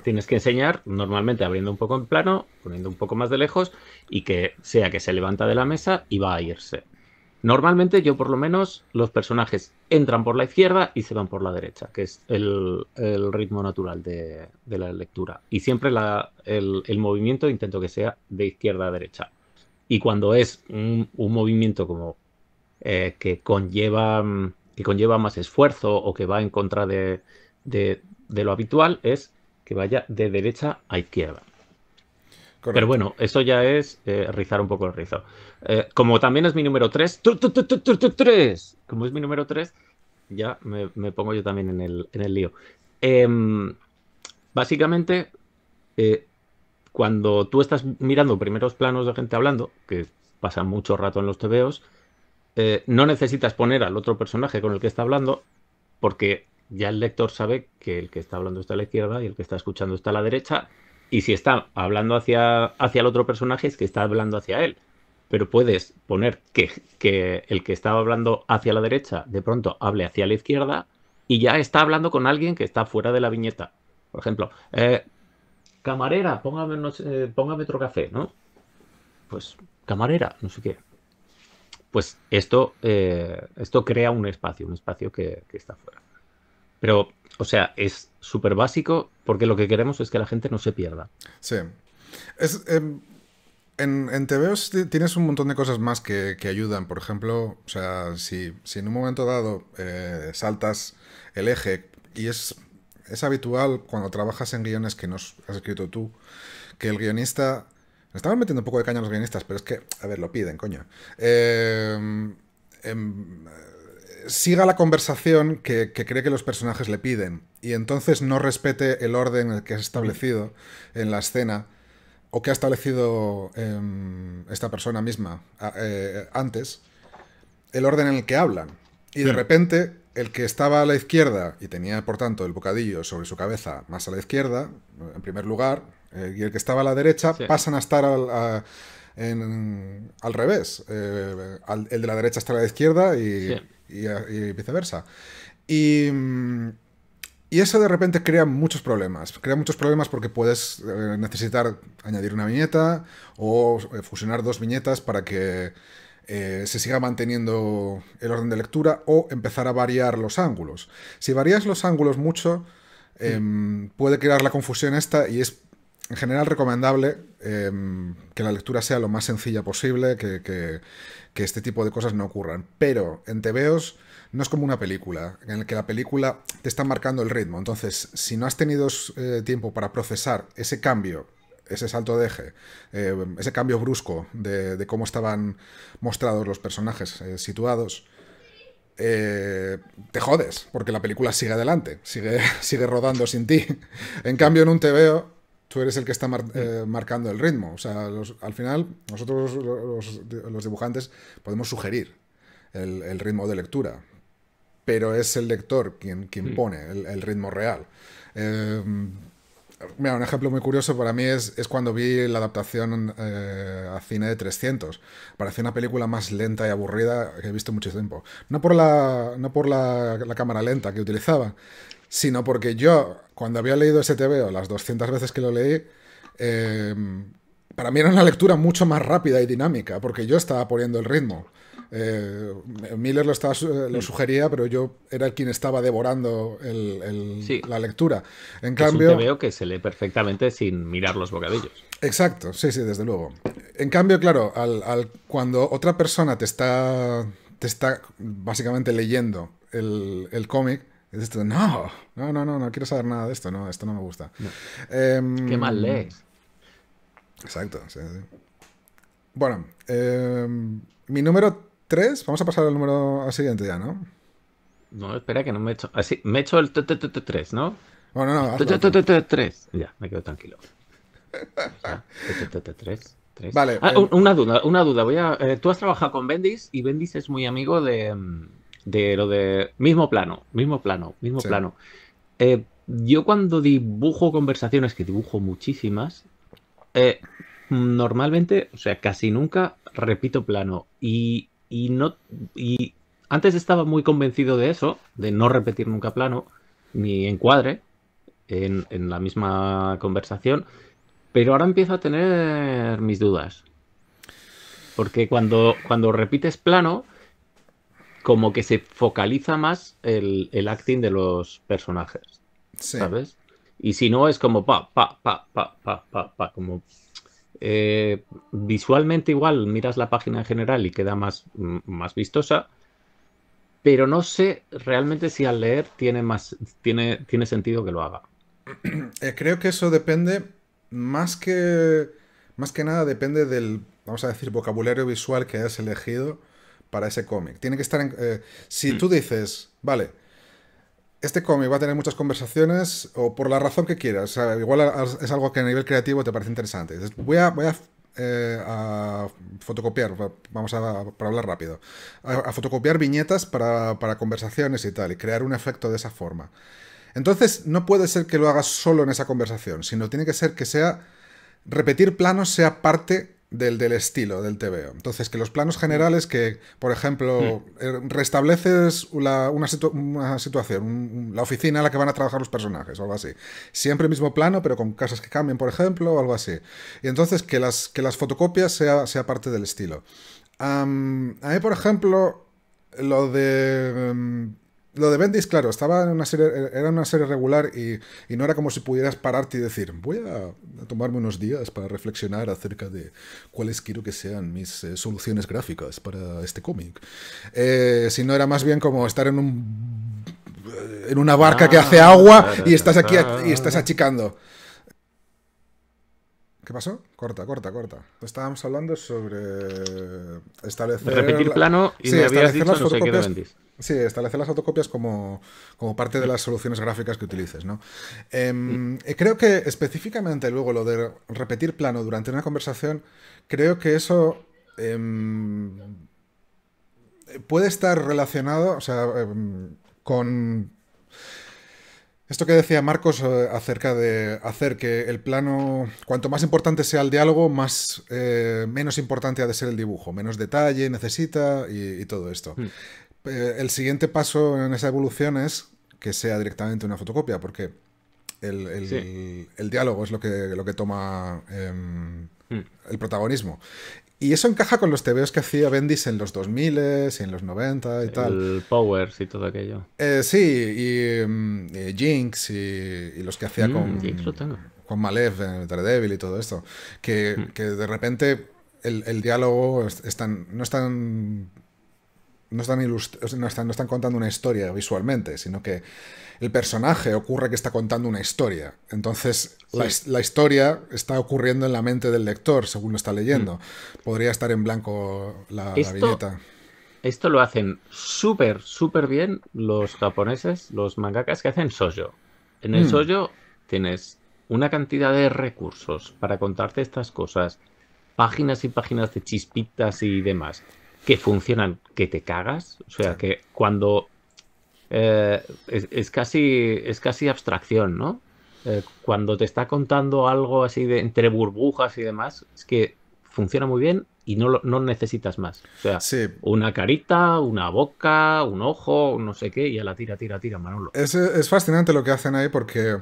Tienes que enseñar normalmente abriendo un poco en plano, poniendo un poco más de lejos y que sea que se levanta de la mesa y va a irse. Normalmente yo por lo menos los personajes entran por la izquierda y se van por la derecha, que es el, ritmo natural de, la lectura. Y siempre el, movimiento intento que sea de izquierda a derecha. Y cuando es un, movimiento como eh, que, conlleva, que conlleva más esfuerzo o que va en contra de lo habitual, es vaya de derecha a izquierda. Pero bueno, eso ya es eh, rizar un poco el rizo. Eh, como también es mi número 3, tres como es mi número 3, ya me, pongo yo también en el, en el lío. Em, básicamente, eh, cuando tú estás mirando primeros planos de gente hablando, que pasa mucho rato en los tebeos, no necesitas poner al otro personaje con el que está hablando, porque ya el lector sabe que el que está hablando está a la izquierda y el que está escuchando está a la derecha. Y si está hablando hacia, hacia el otro personaje, es que está hablando hacia él. Pero puedes poner que, el que estaba hablando hacia la derecha de pronto hable hacia la izquierda y ya está hablando con alguien que está fuera de la viñeta. Por ejemplo, eh, camarera, póngame, póngame otro café, ¿no? Pues camarera, no sé qué pues esto, eh, esto crea un espacio, un espacio que está fuera. Pero, o sea, es súper básico porque lo que queremos es que la gente no se pierda. Sí. Es, em, en, en tienes un montón de cosas más que, ayudan. Por ejemplo, o sea, si, en un momento dado eh, saltas el eje y es, es habitual cuando trabajas en guiones que nos has escrito tú, que el guionista... estaban metiendo un poco de caña a los guionistas, pero es que, a ver, lo piden, coño. Eh, siga la conversación que, cree que los personajes le piden y entonces no respete el orden que has establecido en la escena o que ha establecido em, esta persona misma eh, antes, el orden en el que hablan. Y de hmm. repente, el que estaba a la izquierda y tenía, por tanto, el bocadillo sobre su cabeza más a la izquierda, en primer lugar, eh, y el que estaba a la derecha, pasan a estar al, al revés. Eh, el de la derecha está a la izquierda y y, viceversa. Mm, y, eso de repente crea muchos problemas. Crea muchos problemas porque puedes eh, necesitar añadir una viñeta o eh, fusionar dos viñetas para que eh, se siga manteniendo el orden de lectura o empezar a variar los ángulos. Si varías los ángulos mucho, em, puede crear la confusión esta y es en general recomendable em, que la lectura sea lo más sencilla posible, que que este tipo de cosas no ocurran. Pero en TVOs no es como una película, en la que la película te está marcando el ritmo. Entonces, si no has tenido eh, tiempo para procesar ese cambio, ese salto de eje, eh, ese cambio brusco de, cómo estaban mostrados los personajes eh, situados, te jodes, porque la película sigue adelante, sigue, [LAUGHS] sigue rodando sin ti. En cambio, en un TVO tú eres el que está eh, marcando el ritmo. O sea, al final, nosotros los, dibujantes podemos sugerir el, ritmo de lectura, pero es el lector quien, quien pone el, ritmo real. Eh, mira, un ejemplo muy curioso para mí es, cuando vi la adaptación eh, a cine de 300. Parecía una película más lenta y aburrida que he visto mucho tiempo. No por la, por la cámara lenta que utilizaba, sino porque yo cuando había leído ese o las 200 veces que lo leí, em, para mí era una lectura mucho más rápida y dinámica, porque yo estaba poniendo el ritmo. Eh, Miller lo, estaba, eh, lo mm. sugería, pero yo era el quien estaba devorando la lectura. En es un veo que se lee perfectamente sin mirar los bocadillos. Exacto, sí, sí, desde luego. En cambio, claro, cuando otra persona te está, te está básicamente leyendo el, el cómic, esto, no, no, no, no, no quiero saber nada de esto, no, esto no me gusta. Em, Qué mal lees. Exacto, Bueno, em, mi número 3, vamos a pasar al número siguiente ya, ¿no? No, espera que no me he hecho. Así, me he hecho el 3, ¿no? Bueno, no, no. 3. Ya, me quedo tranquilo. 3. [LAUGHS] Vale. Ah, em. Una duda, una duda. Voy a, eh, Tú has trabajado con Bendis y Bendis es muy amigo de de lo de mismo plano, mismo plano, mismo plano. Eh, yo cuando dibujo conversaciones, que dibujo muchísimas, eh, normalmente, o sea, casi nunca repito plano. Y, no. Y antes estaba muy convencido de eso, de no repetir nunca plano, ni encuadre, en, en la misma conversación. Pero ahora empiezo a tener mis dudas. Porque cuando, cuando repites plano, como que se focaliza más el, acting de los personajes. ¿Sabes? Y si no, es como pa, pa, pa, pa, pa, pa, pa, como. Eh, visualmente igual miras la página en general y queda más, más vistosa, pero no sé realmente si al leer tiene más tiene, tiene sentido que lo haga. [CLEARS THROAT] Eh, creo que eso depende más que más que nada depende del vamos a decir vocabulario visual que hayas elegido para ese cómic. Tiene que estar en... Eh, si hmm. tú dices, vale, este cómic va a tener muchas conversaciones o por la razón que quieras, igual es algo que a nivel creativo te parece interesante. voy a, eh, fotocopiar, vamos a, hablar rápido, a, fotocopiar viñetas para, para, conversaciones y tal, y crear un efecto de esa forma. Entonces, no puede ser que lo hagas solo en esa conversación, sino tiene que ser que sea, repetir planos sea parte del, estilo del TVO. Entonces, que los planos mm. generales que, por ejemplo, mm. eh, restableces una, una, situación, la oficina en la que van a trabajar los personajes o algo así. Siempre el mismo plano, pero con casas que cambien, por ejemplo, o algo así. Y entonces, que las, que las fotocopias sea, sea parte del estilo. a mí, por ejemplo, lo de... Em, lo de Bendis, claro, estaba en una eh, era una serie regular y, no era como si pudieras pararte y decir, voy a, tomarme unos días para reflexionar acerca de cuáles quiero que sean mis eh, soluciones gráficas para este cómic. Eh, sino era más bien como estar en un en una barca que ah, hace agua y estás aquí y estás achicando. ¿Qué pasó? Corta, corta, corta. Estábamos hablando sobre establecer... Repetir plano y me habías dicho no sé qué Bendis. Sí, establecer las autocopias como, parte de las soluciones gráficas que utilices, ¿no? Em, mm. eh, creo que específicamente luego lo de repetir plano durante una conversación, creo que eso em, puede estar relacionado, em, con esto que decía Marcos eh, acerca de hacer que el plano, cuanto más importante sea el diálogo, más eh, menos importante ha de ser el dibujo, menos detalle necesita y, todo esto. Mm. Eh, el siguiente paso en esa evolución es que sea directamente una fotocopia, porque el, diálogo es lo que, lo que toma em, hmm. el protagonismo. Y eso encaja con los tebeos que hacía Bendis en los 2000 y en los 90 y tal. El Powers y todo aquello. Eh, sí, y, em, Jinx y, los que hacía hmm, con, Malev, Daredevil y todo esto. Que, hmm. de repente el, diálogo no es tan no están, no están, contando una historia visualmente, sino que el personaje ocurre que está contando una historia. Entonces, la, historia está ocurriendo en la mente del lector, según lo está leyendo. Mm. Podría estar en blanco la, viñeta. Esto lo hacen súper, súper bien los japoneses, los mangakas que hacen soyo. En el mm. soyo tienes una cantidad de recursos para contarte estas cosas, páginas y páginas de chispitas y demás que funcionan que te cagas. O sea, que cuando. Eh, es, casi, es casi abstracción, ¿no? Eh, cuando te está contando algo así de entre burbujas y demás, es que funciona muy bien y no, no necesitas más. O sea, una carita, una boca, un ojo, no sé qué, y a la tira, tira, tira, Manolo. es fascinante lo que hacen ahí porque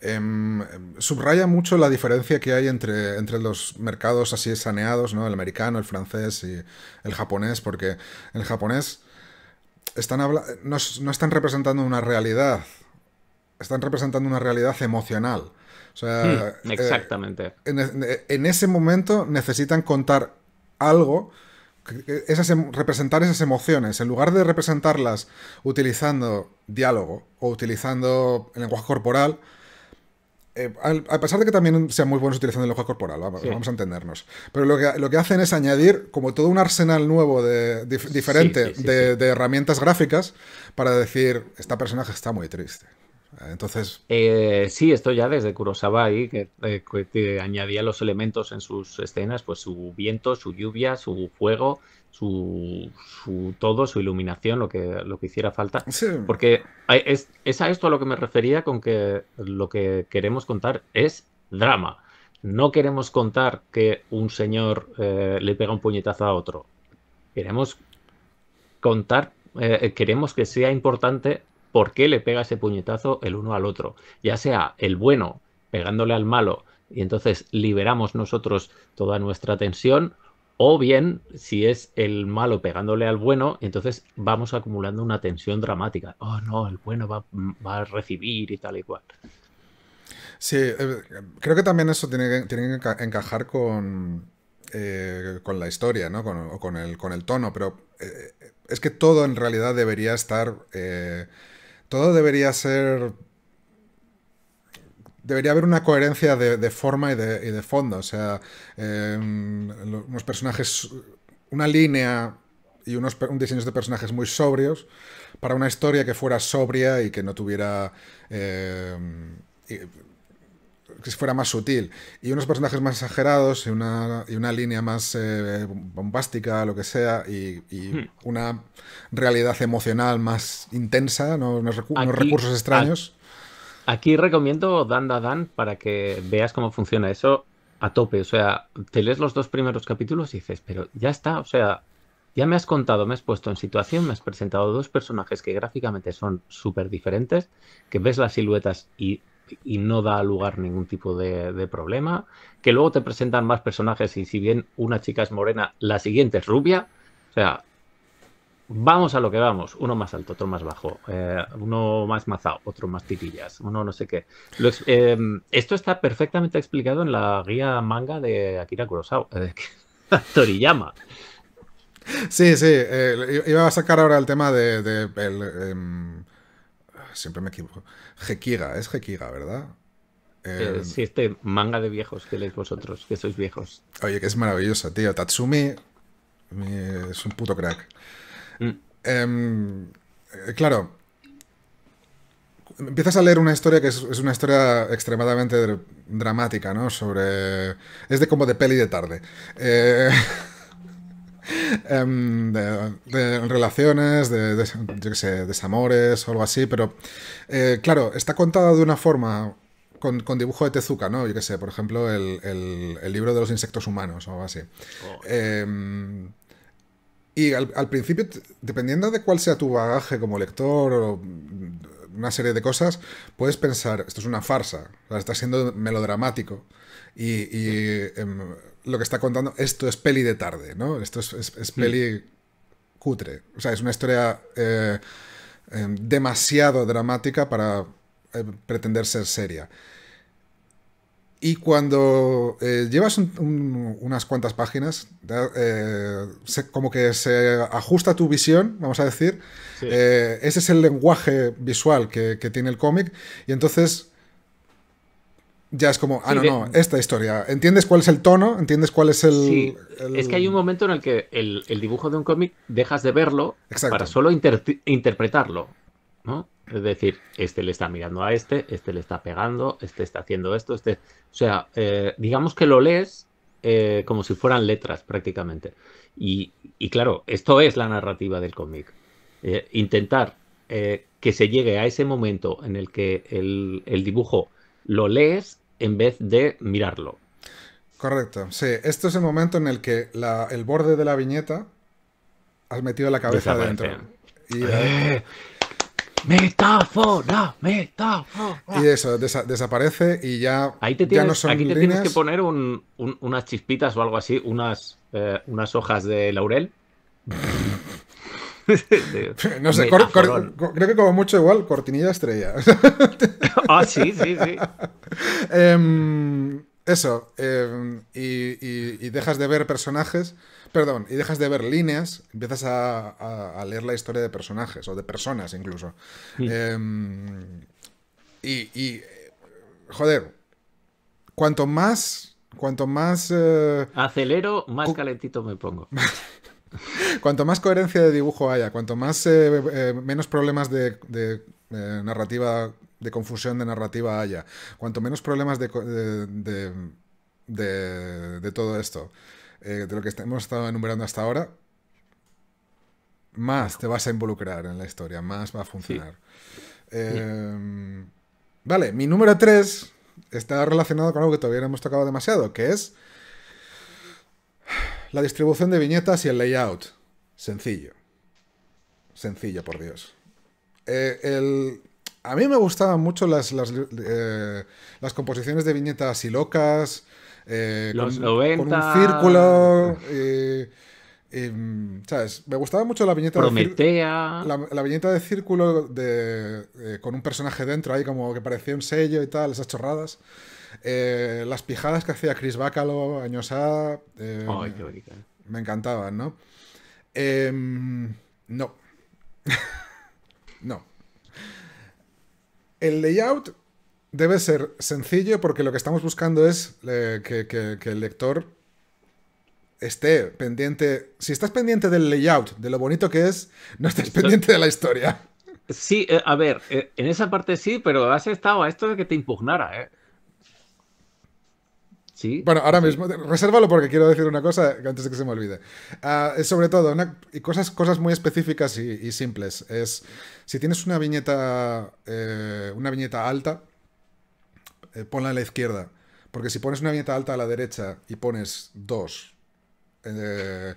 Em, subraya mucho la diferencia que hay entre, entre los mercados así saneados, ¿no? El americano, el francés y el japonés, porque el japonés están no, están representando una realidad, están representando una realidad emocional. O sea, hmm, eh, exactamente. en, ese momento necesitan contar algo, esas, em, representar esas emociones, en lugar de representarlas utilizando diálogo o utilizando lenguaje corporal, eh, a pesar de que también sean muy buenos utilizando el lenguaje corporal, vamos, a entendernos. Pero lo que, hacen es añadir como todo un arsenal nuevo de, diferente de, herramientas gráficas para decir, esta personaje está muy triste. Entonces... Eh, sí, esto ya desde Kurosawa ahí, que, eh, añadía los elementos en sus escenas, pues su viento, su lluvia, su fuego, su, su, todo, su iluminación, lo que, lo que hiciera falta. Porque es, a esto a lo que me refería con que lo que queremos contar es drama. No queremos contar que un señor eh, le pega un puñetazo a otro. Queremos contar, eh, queremos que sea importante por qué le pega ese puñetazo el uno al otro. Ya sea el bueno pegándole al malo y entonces liberamos nosotros toda nuestra tensión o bien, si es el malo pegándole al bueno, entonces vamos acumulando una tensión dramática. Oh, no, el bueno va, a recibir y tal y cual. Sí, eh, creo que también eso tiene que, que encajar con, eh, con la historia, ¿no? Con, con el, con el tono, pero eh, es que todo en realidad debería estar... todo debería ser debería haber una coherencia de, de forma y de, y de, fondo. O sea, em, unos personajes, una línea y unos un diseños de personajes muy sobrios para una historia que fuera sobria y que no tuviera... Em, que fuera más sutil. Y unos personajes más exagerados y una, y una línea más eh, bombástica, lo que sea, y, hmm. una realidad emocional más intensa, ¿no? unos recursos extraños. Aquí recomiendo Dan Dan para que veas cómo funciona eso a tope. O sea, te lees los dos primeros capítulos y dices, pero ya está, o sea, ya me has contado, me has puesto en situación, me has presentado dos personajes que gráficamente son súper diferentes, que ves las siluetas y, no da lugar ningún tipo de, de, problema, que luego te presentan más personajes y si bien una chica es morena, la siguiente es rubia. O sea, Vamos a lo que vamos. Uno más alto, otro más bajo. Eh, uno más mazao, otro más titillas Uno no sé qué. Eh, esto está perfectamente explicado en la guía manga de Akira Kurosawa. Eh, [LAUGHS] de Toriyama. Sí, sí. iba a sacar ahora el tema de. Em, siempre me equivoco. Hekiga, es Hekiga, ¿verdad? Em, sí, este manga de viejos que leéis vosotros, que sois viejos. Oye, que es maravilloso, tío. Tatsumi es un puto crack. Mm. Em, eh, claro, empiezas a leer una historia que es, una historia extremadamente dramática, ¿no? Sobre... Es de como de peli de tarde. Eh, [LAUGHS] em, de, relaciones, de, yo qué sé, desamores o algo así, pero eh, claro, está contada de una forma con, dibujo de Tezuka, ¿no? Yo qué sé, por ejemplo, el, libro de los insectos humanos o algo así. Oh. Em, y al, principio, dependiendo de cuál sea tu bagaje como lector o mm, una serie de cosas, puedes pensar, esto es una farsa, está siendo melodramático y, em, lo que está contando, esto es peli de tarde, ¿no? Esto es, mm. peli cutre, o sea, es una historia eh, em, demasiado dramática para eh, pretender ser seria. Y cuando eh, llevas unas cuantas páginas, eh, como que se ajusta tu visión, vamos a decir. Eh, ese es el lenguaje visual que, tiene el cómic. Y entonces ya es como, ah, no, no, esta historia. ¿Entiendes cuál es el tono? ¿Entiendes cuál es el...? es que hay un momento en el que el, dibujo de un cómic dejas de verlo para solo interpretarlo. Es decir, este le está mirando a este, este le está pegando, este está haciendo esto, este... O sea, eh, digamos que lo lees eh, como si fueran letras prácticamente. Y, claro, esto es la narrativa del cómic. Eh, intentar que se llegue a ese momento en el que el, dibujo lo lees en vez de mirarlo. Correcto, sí. esto es el momento en el que el borde de la viñeta has metido la cabeza adentro. Y, Metáfora, metáfora. Y eso, desaparece y ya, Ahí te tienes, Aquí te tienes que poner unas chispitas o algo así, unas, eh, unas hojas de laurel. [LAUGHS] no sé, creo que como mucho igual, cortinilla estrella. [LAUGHS] ah, sí, sí, sí. [LAUGHS] eh, eso, em, y, y, dejas de ver personajes, perdón, y dejas de ver líneas, empiezas a, a, leer la historia de personajes, o de personas incluso. Em, y, joder, cuanto más, cuanto más... Eh, Acelero, más calentito me pongo. [LAUGHS] cuanto más coherencia de dibujo haya, cuanto más eh, eh, menos problemas de narrativa de confusión de narrativa haya, cuanto menos problemas de, todo esto, eh, de lo que hemos estado enumerando hasta ahora, más te vas a involucrar en la historia, más va a funcionar. Eh, vale, mi número 3 está relacionado con algo que todavía no hemos tocado demasiado, que es la distribución de viñetas y el layout. Sencillo. Sencillo, por Dios. Eh, el, a mí me gustaban mucho las, las, eh, composiciones de viñetas y locas. Eh, Los con, con, un círculo. Eh, em, me gustaba mucho la viñeta De la, viñeta de círculo con un personaje dentro ahí como que parecía un sello y tal, esas chorradas. las pijadas que hacía Chris Bacalo, años A. Ay, qué me encantaban, ¿no? Em, no. [LAUGHS] no. El layout debe ser sencillo porque lo que estamos buscando es eh, que, el lector esté pendiente. Si estás pendiente del layout, de lo bonito que es, no estás pendiente de la historia. Sí, eh, a ver, eh, en esa parte sí, pero has estado a esto de que te impugnara, ¿eh? Bueno, ahora mismo, resérvalo porque quiero decir una cosa antes de que se me olvide. Ah, sobre todo, y cosas, cosas muy específicas y, simples. Es si tienes una viñeta, eh, una viñeta alta, eh, ponla a la izquierda. Porque si pones una viñeta alta a la derecha y pones dos eh,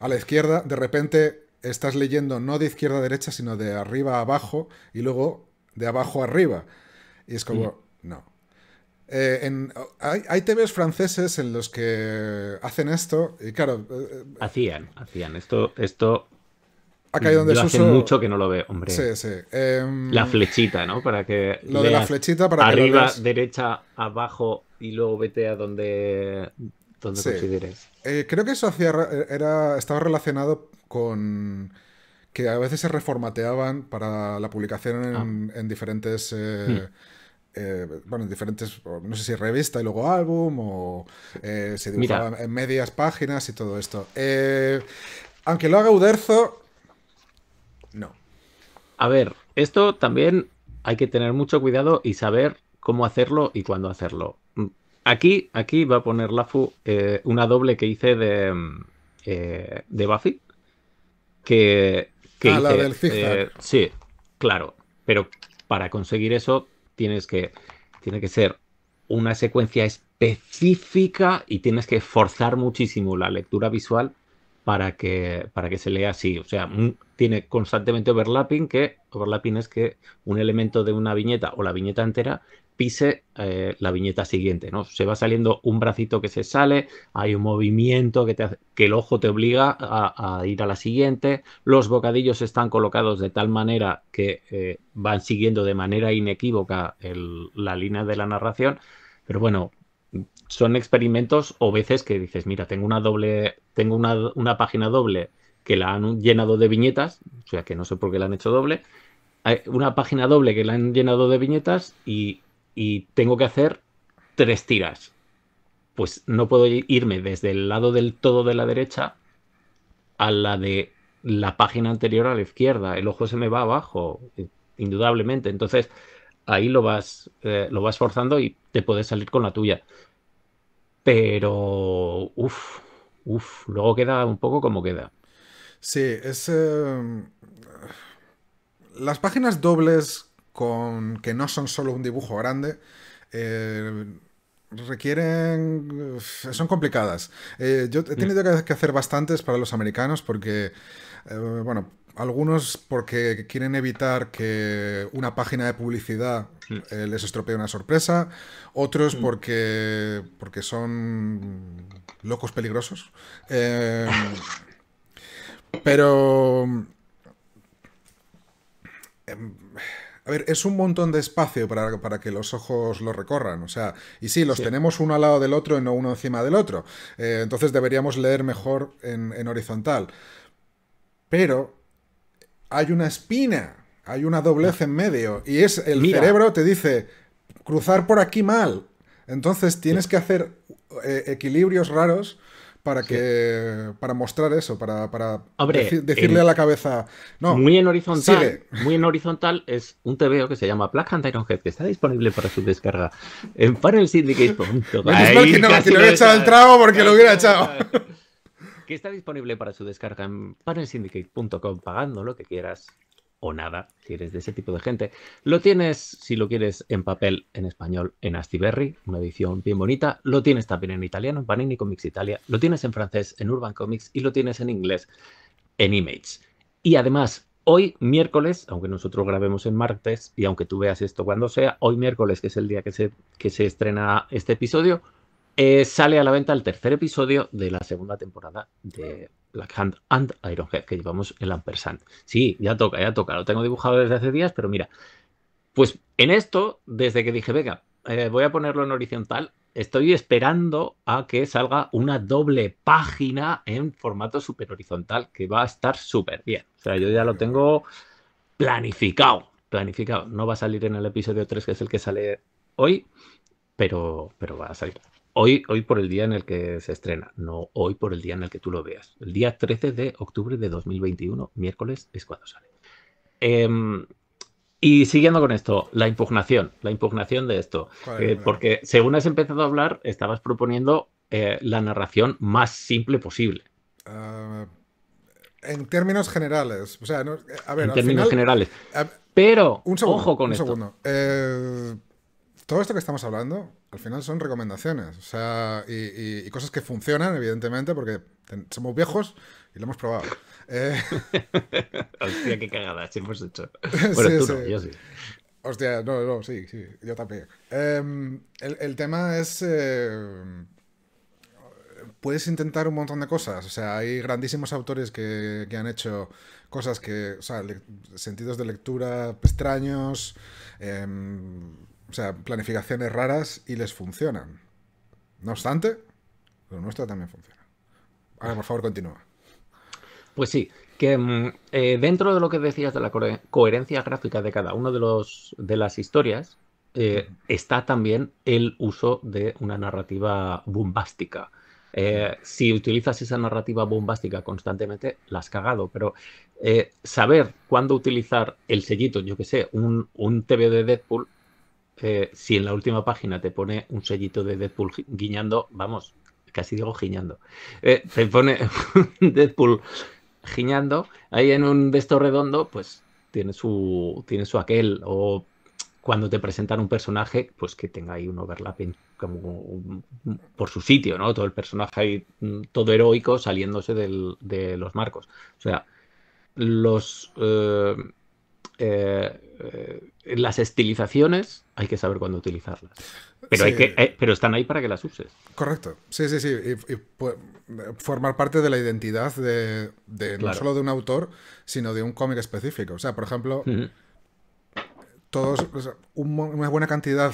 a la izquierda, de repente estás leyendo no de izquierda a derecha, sino de arriba a abajo y luego de abajo a arriba. Y es como, mm. no. Eh, hay, TVs franceses en los que hacen esto, y claro. Eh, eh, hacían, hacían. Esto, esto ha caído donde mucho que no lo ve, hombre. Em, la flechita, ¿no? Para que. Lo de la flechita para arriba, que. Arriba, derecha, abajo y luego vete a donde, donde consideres. creo que eso hacía, era, estaba relacionado con que a veces se reformateaban para la publicación en, ah. diferentes hmm. Eh, bueno, en diferentes, no sé si revista y luego álbum, o eh, se dibujaba en medias páginas y todo esto. Eh, aunque lo haga Uderzo, no. A ver, esto también hay que tener mucho cuidado y saber cómo hacerlo y cuándo hacerlo. Aquí, aquí va a poner Lafu una doble que hice de, de Buffy. Que, ah, la del sí, claro. Pero para conseguir eso tienes que, tiene que ser una secuencia específica y tienes que forzar muchísimo la lectura visual para que, para que se lea así. O sea, tiene constantemente overlapping, que overlapping es que un elemento de una viñeta o la viñeta entera pise eh, la viñeta siguiente, ¿no? Se va saliendo un bracito que se sale, hay un movimiento que, te que el ojo te obliga a, ir a la siguiente, los bocadillos están colocados de tal manera que eh, van siguiendo de manera inequívoca la línea de la narración, pero bueno, son experimentos o veces que dices, mira, tengo una doble, tengo una, una página doble que la han llenado de viñetas, o sea que no sé por qué la han hecho doble, eh, una página doble que la han llenado de viñetas y y tengo que hacer tres tiras. Pues no puedo irme desde el lado del todo de la derecha a la de la página anterior a la izquierda. El ojo se me va abajo, indudablemente. Entonces ahí lo vas, eh, lo vas forzando y te puedes salir con la tuya. Pero, uff, uff, luego queda un poco como queda. Sí, es... Eh, las páginas dobles con que no son solo un dibujo grande. Eh, requieren... son complicadas. Eh, yo he mm. tenido que hacer bastantes para los americanos porque, eh, bueno, algunos porque quieren evitar que una página de publicidad les estropee una sorpresa, otros mm. porque, porque son locos peligrosos. Em, [LAUGHS] pero em, a ver, es un montón de espacio para, para que los ojos lo recorran, o sea, y sí, los tenemos uno al lado del otro y no uno encima del otro, eh, entonces deberíamos leer mejor en, horizontal. Pero hay una espina, hay una doblez en medio, y es el cerebro te dice, cruzar por aquí mal. Entonces tienes que hacer eh, equilibrios raros para que para mostrar eso, para, para decirle a la cabeza. muy en horizontal, [LAUGHS] muy horizontal es un TVO que se llama Black and Head, que está disponible para su descarga en panelsyndicate.com. [LAUGHS] que no, he echado el trago porque lo hubiera echado. Que está disponible para su descarga en panelsyndicate.com pagando lo que quieras o nada, si eres de ese tipo de gente. Lo tienes, si lo quieres, en papel en español en Astiberry, una edición bien bonita. Lo tienes también en italiano, en Panini Comics Italia. Lo tienes en francés, en Urban Comics. Y lo tienes en inglés, en Image. Y además, hoy miércoles, aunque nosotros grabemos en martes y aunque tú veas esto cuando sea, hoy miércoles, que es el día que se, que se estrena este episodio, eh, sale a la venta el tercer episodio de la segunda temporada de Black Hand and Ironhead, que llevamos el ampersand. Sí, ya toca, ya toca. Lo tengo dibujado desde hace días, pero mira. Pues en esto, desde que dije, venga, eh, voy a ponerlo en horizontal, estoy esperando a que salga una doble página en formato super horizontal, que va a estar súper bien. O sea, yo ya lo tengo planificado, planificado. No va a salir en el episodio 3, que es el que sale hoy, pero, pero va a salir. Hoy, por el día en el que se estrena, no hoy por el día en el que tú lo veas. El día 13 de octubre de 2021, miércoles, es cuando sale. Em, y siguiendo con esto, la impugnación, la impugnación de esto. Eh, porque según has empezado a hablar, estabas proponiendo eh, la narración más simple posible. Ah, en términos generales, o sea, eh, en términos generales. Pero, ojo con esto. Segundo. todo esto que estamos hablando al final son recomendaciones, o sea, y, cosas que funcionan, evidentemente, porque somos viejos y lo hemos probado. [LAUGHS] Eh, [LAUGHS] Hostia, qué cagadas hemos hecho. [LAUGHS] Bueno, tú no, yo sí. Hostia, no, no, sí, sí, yo también. Em, el, tema es... Eh, puedes intentar un montón de cosas, o sea, hay grandísimos autores que, han hecho cosas que, o sea, sentidos de lectura extraños, em, o sea, planificaciones raras y les funcionan. No obstante, lo nuestro también funciona. Ahora, por favor, continúa. Pues sí, que mm, eh, dentro de lo que decías de la coherencia gráfica de cada una de, los, de las historias, eh, está también el uso de una narrativa bombástica. Eh, si utilizas esa narrativa bombástica constantemente, la has cagado, pero saber cuándo utilizar el sellito, yo que sé, un TV de Deadpool, eh, si en la última página te pone un sellito de Deadpool guiñando, vamos, casi digo guiñando, eh, te pone [LAUGHS] Deadpool guiñando ahí en un vesto redondo, pues tiene su, tiene su aquel o cuando te presentan un personaje, pues que tenga ahí un overlapping por su sitio, ¿no? Todo el personaje ahí, todo heroico saliéndose de los marcos. O sea, los, eh, eh, eh, las estilizaciones hay que saber cuándo utilizarlas. Pero, hay que, eh, pero están ahí para que las uses. Correcto. Sí, sí, sí. Y, formar parte de la identidad de, no solo de un autor, sino de un cómic específico. O sea, por ejemplo, todos, una buena cantidad,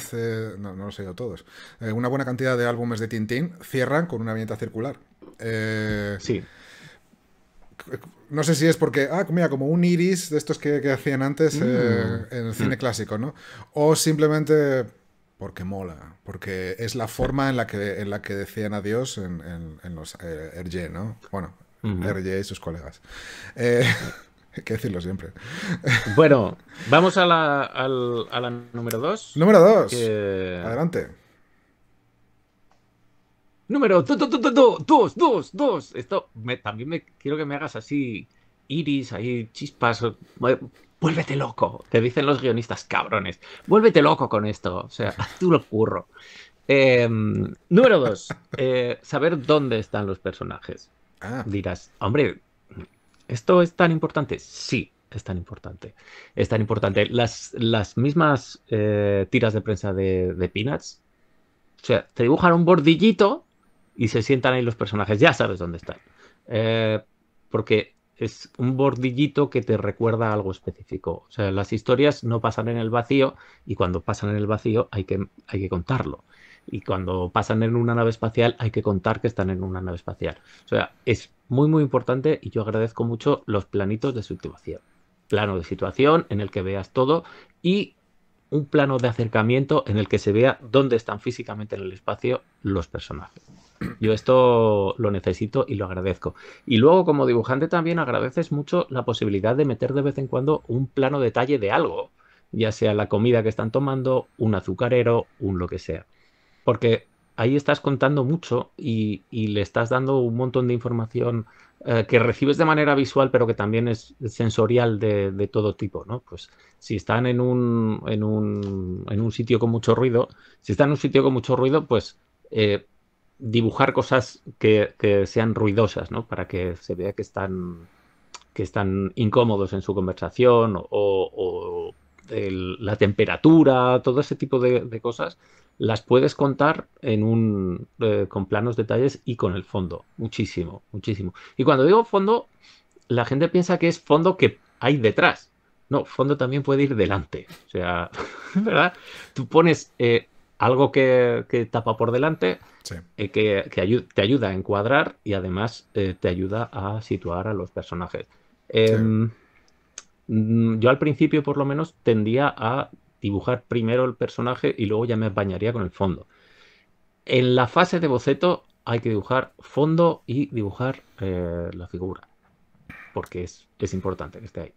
no, no sé todos, una buena cantidad de álbumes de Tintín cierran con una viñeta circular. sí no sé si es porque, ah, mira, como un iris de estos que, hacían antes mm. eh, en el cine mm. clásico, ¿no? O simplemente porque mola, porque es la forma en la que, en la que decían adiós en, los eh, R.J., ¿no? Bueno, R.J. y sus colegas. Eh, [LAUGHS] hay que decirlo siempre. Bueno, vamos a la, número dos. Número dos. Adelante número dos, dos, dos. Esto también me quiero que me hagas así, iris, ahí chispas. Vuélvete loco, te dicen los guionistas cabrones. Vuélvete loco con esto, o sea, [LAUGHS] tú lo curro. Em, número dos, eh, saber dónde están los personajes. Ah. Dirás, hombre, ¿esto es tan importante? Sí, es tan importante. Es tan importante. Las, las mismas eh, tiras de prensa de, de Peanuts o sea, te dibujan un bordillito y se sientan ahí los personajes, ya sabes dónde están. Eh, porque es un bordillito que te recuerda algo específico. O sea, las historias no pasan en el vacío y cuando pasan en el vacío hay que, hay que contarlo. Y cuando pasan en una nave espacial hay que contar que están en una nave espacial. O sea, es muy muy importante y yo agradezco mucho los planitos de situación. Plano de situación en el que veas todo y un plano de acercamiento en el que se vea dónde están físicamente en el espacio los personajes. Yo esto lo necesito y lo agradezco. Y luego como dibujante también agradeces mucho la posibilidad de meter de vez en cuando un plano detalle de algo, ya sea la comida que están tomando, un azucarero, un lo que sea. Porque ahí estás contando mucho y, le estás dando un montón de información eh, que recibes de manera visual, pero que también es sensorial de, todo tipo, ¿no? Pues si están en un, en un, en un sitio con mucho ruido, si están en un sitio con mucho ruido, pues... Eh, dibujar cosas que, sean ruidosas, ¿no? Para que se vea que están, que están incómodos en su conversación o, la temperatura, todo ese tipo de, cosas, las puedes contar en un, eh, con planos detalles y con el fondo. Muchísimo, muchísimo. Y cuando digo fondo, la gente piensa que es fondo que hay detrás. No, fondo también puede ir delante. O sea, [LAUGHS] ¿verdad? Tú pones eh, algo que, tapa por delante, eh, que, te ayuda a encuadrar y además eh, te ayuda a situar a los personajes. Em, mm, yo al principio, por lo menos, tendía a dibujar primero el personaje y luego ya me bañaría con el fondo. En la fase de boceto hay que dibujar fondo y dibujar eh, la figura, porque es, es importante que esté ahí.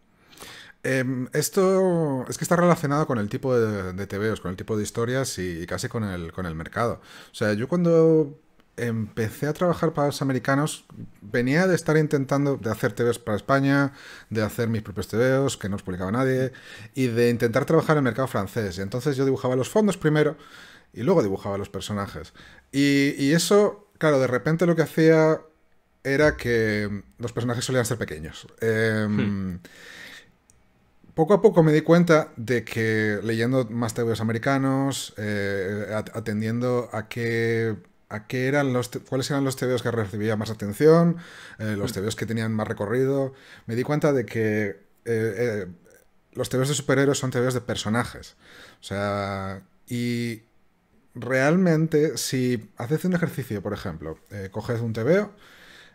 Em, esto es que está relacionado con el tipo de, de TVOs, con el tipo de historias y, casi con el, con el mercado. O sea, yo cuando empecé a trabajar para los americanos, venía de estar intentando de hacer TVOs para España, de hacer mis propios TVOs que no los publicaba nadie, y de intentar trabajar en el mercado francés. Y entonces yo dibujaba los fondos primero y luego dibujaba los personajes. Y, eso, claro, de repente lo que hacía era que los personajes solían ser pequeños. Em, hmm poco a poco me di cuenta de que leyendo más tebeos americanos, eh, atendiendo a qué, a qué eran los cuáles eran los tebeos que recibían más atención, eh, los mm. tebeos que tenían más recorrido, me di cuenta de que eh, los tebeos de superhéroes son tebeos de personajes. O sea, y realmente si haces un ejercicio, por ejemplo, coges un tebeo,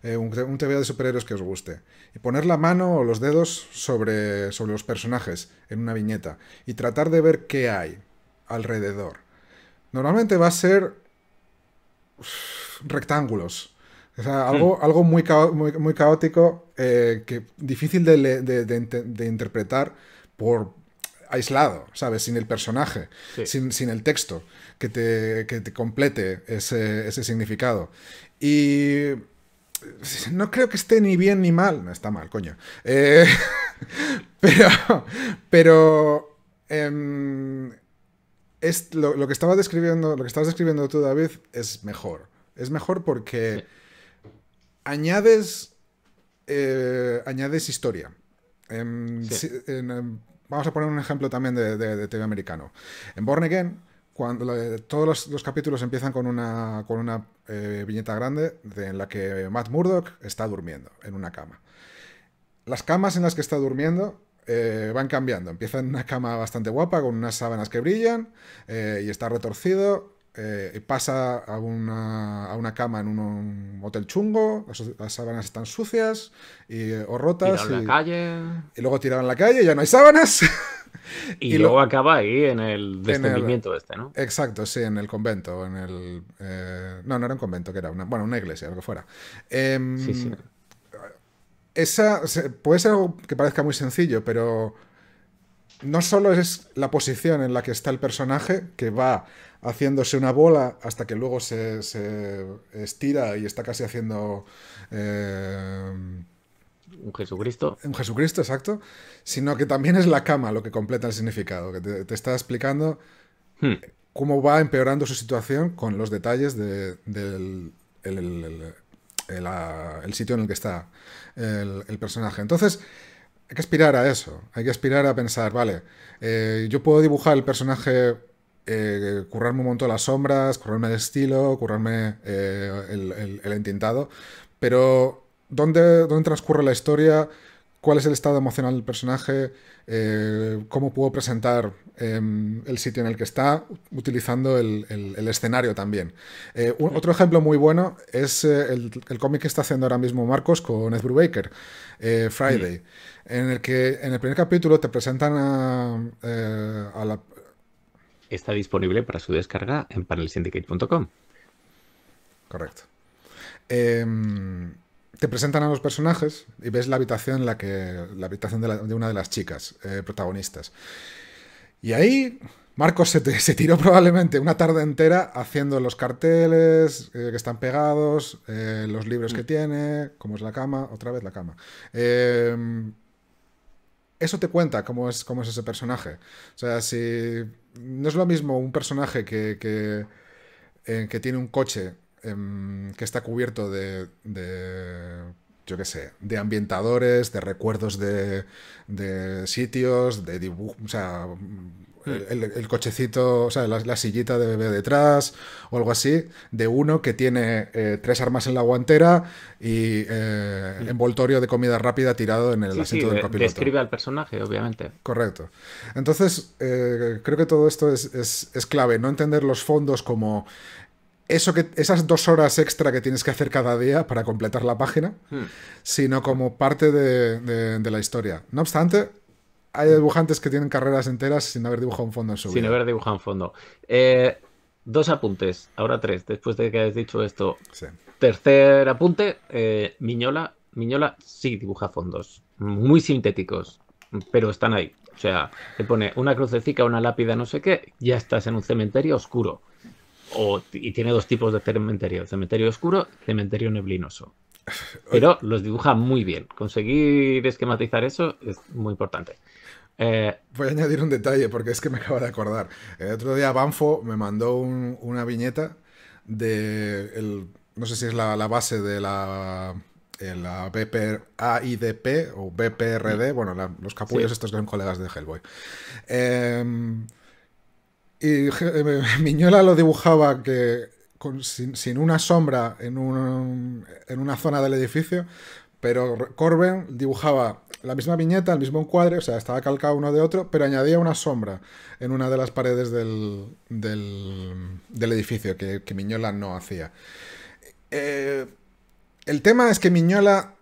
eh, un, un de superhéroes que os guste. Y poner la mano o los dedos sobre, sobre los personajes en una viñeta y tratar de ver qué hay alrededor. Normalmente va a ser rectángulos. Hmm. algo, algo muy, muy, caótico, eh, que difícil de, interpretar por aislado, ¿sabes? Sin el personaje, sin, el texto que te, te complete ese, ese significado. Y no creo que esté ni bien ni mal. No, está mal, coño. Eh, [LAUGHS] pero. Pero. Em, es lo, que estaba describiendo, lo que estabas describiendo tú, David, es mejor. Es mejor porque añades. Eh, añades historia. Em, em, vamos a poner un ejemplo también de, de, de TV americano. En Born Again cuando todos los, capítulos empiezan con una, con una eh, viñeta grande en la que Matt Murdock está durmiendo en una cama. Las camas en las que está durmiendo eh, van cambiando. Empieza en una cama bastante guapa con unas sábanas que brillan eh, y está retorcido. Y pasa a una, cama en un, hotel chungo, las, sábanas están sucias y, o rotas. Y, la calle. y luego tiraron en la calle, ya no hay sábanas. [LAUGHS] y, luego acaba ahí en el descendimiento este, ¿no? Exacto, sí, en el convento, en el... Eh, no, no era un convento, que era una, bueno, una iglesia, lo que fuera. Em, sí, sí. Esa, puede ser algo que parezca muy sencillo, pero no solo es la posición en la que está el personaje, que va haciéndose una bola hasta que luego se, estira y está casi haciendo... Eh, un Jesucristo. Un Jesucristo, exacto. Sino que también es la cama lo que completa el significado, que te, está explicando hmm. cómo va empeorando su situación con los detalles del el, sitio en el que está el, personaje. Entonces, hay que aspirar a eso, hay que aspirar a pensar, vale, eh, yo puedo dibujar el personaje, eh, currarme un montón las sombras, currarme el estilo, currarme eh, el, entintado, pero dónde, transcurre la historia, cuál es el estado emocional del personaje, eh, cómo puedo presentar em, el sitio en el que está, utilizando el, escenario también. Eh, otro ejemplo muy bueno es eh, el, cómic que está haciendo ahora mismo Marcos con Ed Baker, Friday, mm. en el que en el primer capítulo te presentan a, a la... Está disponible para su descarga en panelsyndicate.com. Correcto. Em, te presentan a los personajes y ves la habitación la que. la habitación de, una de las chicas eh, protagonistas. Y ahí. Marcos se, tiró probablemente una tarde entera haciendo los carteles eh, que están pegados, eh, los libros que mm. tiene, cómo es la cama, otra vez la cama. Em, eso te cuenta cómo es, es ese personaje. O sea, si no es lo mismo un personaje que, que tiene un coche Em, que está cubierto de, de yo qué sé, de ambientadores, de recuerdos de, de sitios, de dibujos, o sea, hmm. el, cochecito, o sea, la, sillita de bebé detrás o algo así, de uno que tiene eh, tres armas en la guantera y eh, hmm. envoltorio de comida rápida tirado en el asiento del copiloto. Describe al personaje, obviamente. Correcto. Entonces, eh, creo que todo esto es, es, clave, no entender los fondos como eso que, esas dos horas extra que tienes que hacer cada día para completar la página, hmm. sino como parte de, la historia. No obstante, hay dibujantes que tienen carreras enteras sin haber dibujado un fondo en su vida. Sin haber dibujado un fondo. Eh, dos apuntes, ahora tres, después de que hayas dicho esto. Tercer apunte, eh, Miñola, Miñola sí dibuja fondos, muy sintéticos, pero están ahí. O sea, te pone una crucecita, una lápida, no sé qué, ya estás en un cementerio oscuro y tiene dos tipos de cementerio, cementerio oscuro, cementerio neblinoso. [LAUGHS] Pero los dibuja muy bien. Conseguir esquematizar eso es muy importante. Eh, Voy a añadir un detalle porque es que me acabo de acordar. El otro día Banfo me mandó una viñeta de, no sé si es la, base de la, la AIDP o BPRD, bueno, los capullos estos eran colegas de Hellboy. Eh, y eh, [LAUGHS] Miñola lo dibujaba que sin, una sombra en, un, en, una zona del edificio, pero Corben dibujaba la misma viñeta, el mismo encuadre, o sea, estaba calcado uno de otro, pero añadía una sombra en una de las paredes del, del, del edificio que, Miñola no hacía. Eh, el tema es que Miñola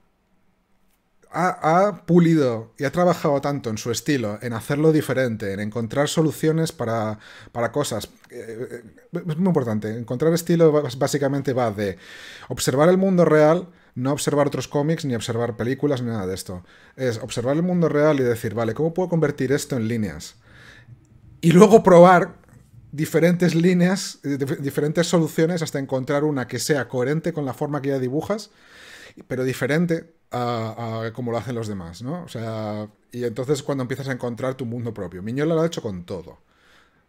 ha, pulido y ha trabajado tanto en su estilo, en hacerlo diferente, en encontrar soluciones para, cosas. Eh, eh, es muy importante. Encontrar estilo básicamente va de observar el mundo real, no observar otros cómics, ni observar películas, ni nada de esto. Es observar el mundo real y decir, vale, ¿cómo puedo convertir esto en líneas? Y luego probar diferentes líneas, eh, diferentes soluciones hasta encontrar una que sea coherente con la forma que ya dibujas pero diferente a, como lo hacen los demás, ¿no? O sea, y entonces cuando empiezas a encontrar tu mundo propio. Miñola lo ha hecho con todo.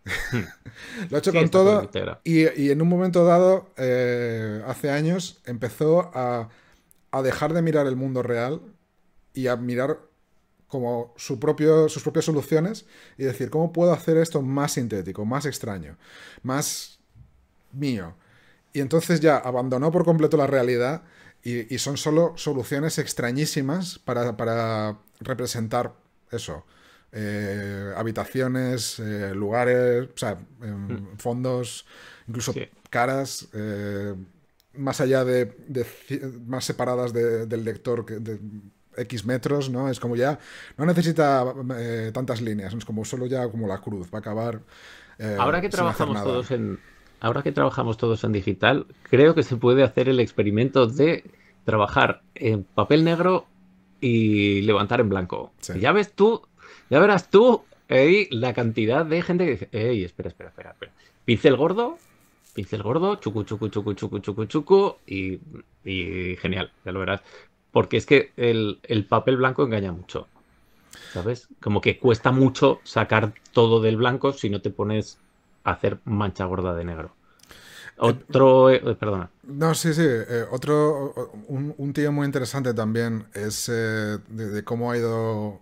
Hmm. [LAUGHS] lo ha hecho con todo. Y, en un momento dado, eh, hace años, empezó a, dejar de mirar el mundo real y a mirar como su propio, sus propias soluciones y decir, ¿cómo puedo hacer esto más sintético, más extraño, más mío? Y entonces ya abandonó por completo la realidad y, son solo soluciones extrañísimas para, representar eso. Eh, habitaciones, eh, lugares, em, mm. fondos, incluso caras, eh, más allá de, más separadas del lector de X metros, ¿no? Es como ya, no necesita tantas líneas, es como solo ya como la cruz, va a acabar. Ahora que trabajamos todos en, ahora que trabajamos todos en digital, creo que se puede hacer el experimento de trabajar en papel negro y levantar en blanco. ya ves tú, ya verás tú la cantidad de gente que dice, ey, espera, espera, espera, espera. Pincel gordo, pincel gordo, chucu, chucu, chucu, chucu, chucu, chucu, y, y genial, ya lo verás. Porque es que el papel blanco engaña mucho. ¿Sabes? Como que cuesta mucho sacar todo del blanco si no te pones hacer mancha gorda de negro. Eh, otro, eh, eh, perdona. No, sí, sí. otro, un, tío muy interesante también es de, cómo ha ido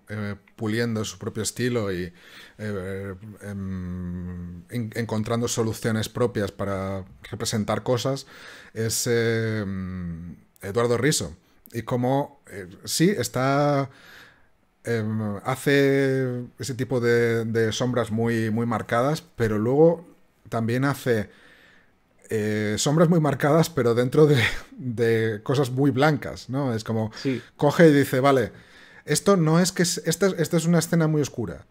puliendo su propio estilo y em, encontrando soluciones propias para representar cosas, es em, Eduardo Riso. Y cómo, sí, está Em, hace ese tipo de, sombras muy, muy marcadas, pero luego también hace eh, sombras muy marcadas, pero dentro de, cosas muy blancas, ¿no? Es como coge y dice, vale, esto no es que... esta, es una escena muy oscura,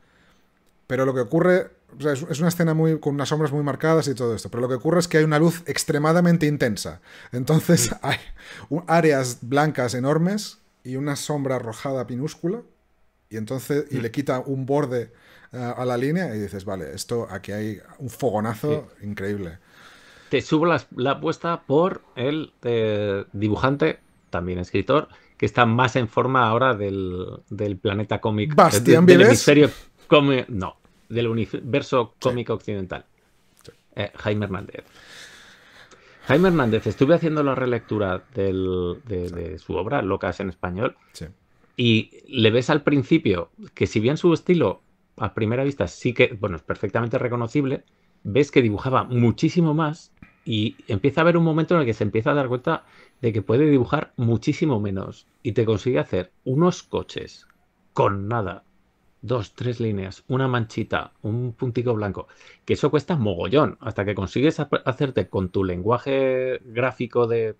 pero lo que ocurre... es, una escena muy, con unas sombras muy marcadas y todo esto, pero lo que ocurre es que hay una luz extremadamente intensa. Entonces hay áreas blancas enormes y una sombra arrojada minúscula y entonces y mm. le quita un borde eh, a la línea y dices, vale, esto aquí hay un fogonazo increíble. Te subo la, la apuesta por el eh, dibujante, también escritor, que está más en forma ahora del, planeta cómic. Bastián Del no, del universo cómico occidental. Eh, Jaime Hernández. Jaime Hernández, estuve haciendo la relectura de, de, su obra, Locas en español, Sí. Y le ves al principio que si bien su estilo a primera vista sí que, bueno, es perfectamente reconocible, ves que dibujaba muchísimo más y empieza a haber un momento en el que se empieza a dar cuenta de que puede dibujar muchísimo menos y te consigue hacer unos coches con nada, dos, tres líneas, una manchita, un puntico blanco, que eso cuesta mogollón hasta que consigues hacerte con tu lenguaje gráfico de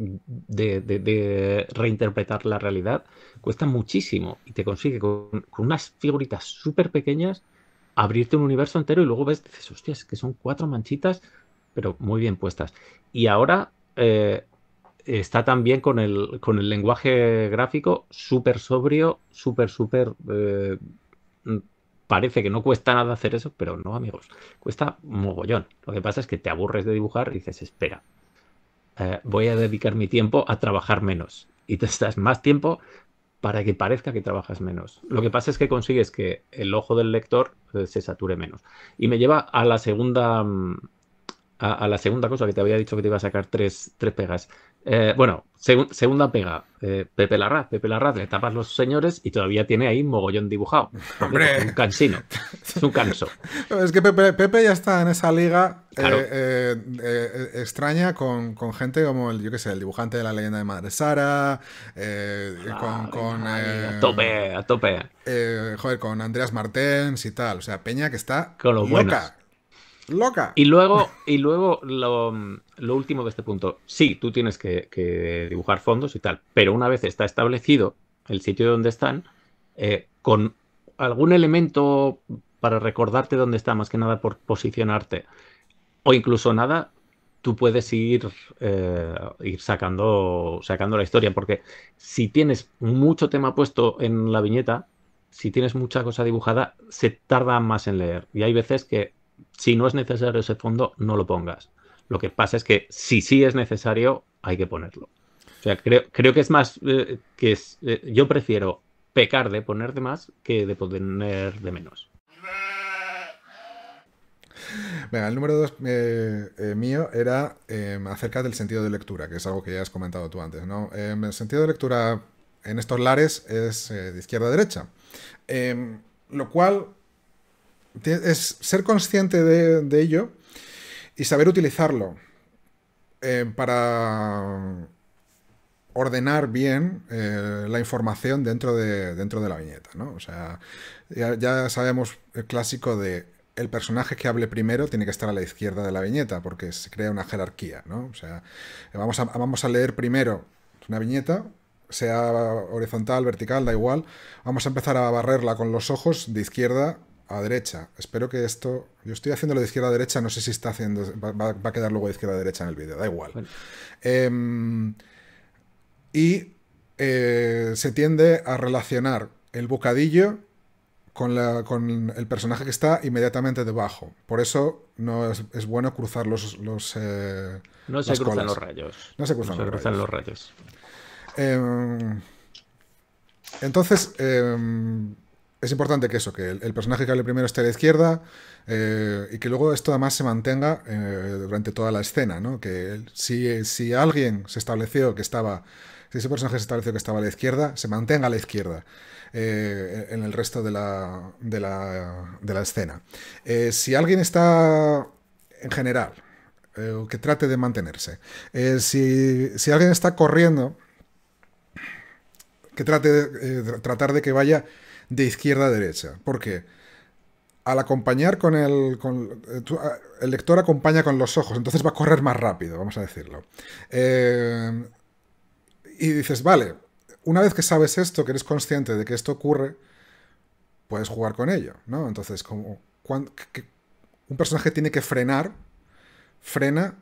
de, reinterpretar la realidad, cuesta muchísimo y te consigue con, unas figuritas súper pequeñas abrirte un universo entero y luego ves, dices, hostias, que son cuatro manchitas, pero muy bien puestas. Y ahora eh, está también con el, con el lenguaje gráfico súper sobrio, súper, súper... Eh, parece que no cuesta nada hacer eso, pero no, amigos, cuesta mogollón. Lo que pasa es que te aburres de dibujar y dices, espera, eh, voy a dedicar mi tiempo a trabajar menos. Y te estás más tiempo para que parezca que trabajas menos. Lo que pasa es que consigues que el ojo del lector eh, se sature menos. Y me lleva a la segunda... Mm, a, a, la segunda cosa que te había dicho que te iba a sacar tres, tres pegas. Eh, bueno, segunda pega, eh, Pepe Larraz. Pepe Larraz le tapas los señores y todavía tiene ahí mogollón dibujado. ¡Hombre! Un cansino. Es un canso. [LAUGHS] Es que Pepe, ya está en esa liga eh, extraña con, gente como el, yo qué sé, el dibujante de la leyenda de Madre Sara. con. a tope, a tope. joder, con Andreas Martens y tal. O sea, Peña que está con los Buenos loca. Y luego, y luego lo, último de este punto. Sí, tú tienes que, dibujar fondos y tal, pero una vez está establecido el sitio donde están, eh, con algún elemento para recordarte dónde está, más que nada por posicionarte, o incluso nada, tú puedes ir, eh, ir sacando, sacando la historia, porque si tienes mucho tema puesto en la viñeta, si tienes mucha cosa dibujada, se tarda más en leer. Y hay veces que si no es necesario ese fondo, no lo pongas. Lo que pasa es que si sí es necesario, hay que ponerlo. O sea, creo, que es más eh, que eh, yo prefiero pecar de poner de más que de poner de menos. Venga, el número dos eh, mío era em, acerca del sentido de lectura, que es algo que ya has comentado tú antes, ¿no? Em, el sentido de lectura en estos lares es de izquierda a derecha, em, lo cual es ser consciente de, ello y saber utilizarlo eh, para ordenar bien eh, la información dentro de, dentro de la viñeta, ¿no? O sea, ya, sabemos el clásico de el personaje que hable primero tiene que estar a la izquierda de la viñeta porque se crea una jerarquía, ¿no? O sea, vamos a, vamos a leer primero una viñeta, sea horizontal, vertical, da igual, vamos a empezar a barrerla con los ojos de izquierda a derecha. Espero que esto. Yo estoy haciéndolo de izquierda a derecha, no sé si está haciendo. Va, a quedar luego de izquierda a derecha en el vídeo, da igual. Em, y eh, se tiende a relacionar el bocadillo con, con, el personaje que está inmediatamente debajo. Por eso no es, bueno cruzar los. los eh, no se cruzan los rayos. No se cruzan, los, rayos. Em, entonces em, es importante que eso, que el, personaje que hable primero esté a la izquierda eh, y que luego esto además se mantenga eh, durante toda la escena, ¿no? Que si, si alguien se estableció que estaba, si ese personaje se estableció que estaba a la izquierda, se mantenga a la izquierda eh, en el resto de la, de la, de la escena. si alguien está en general, que trate de mantenerse. si, si alguien está corriendo, que trate eh, de, tratar de que vaya de izquierda a derecha. Porque al acompañar con el... Eh, ah, el lector acompaña con los ojos, entonces va a correr más rápido, vamos a decirlo. Eh, y dices, vale, una vez que sabes esto, que eres consciente de que esto ocurre, puedes jugar con ello, ¿no? Entonces, como un personaje tiene que frenar, frena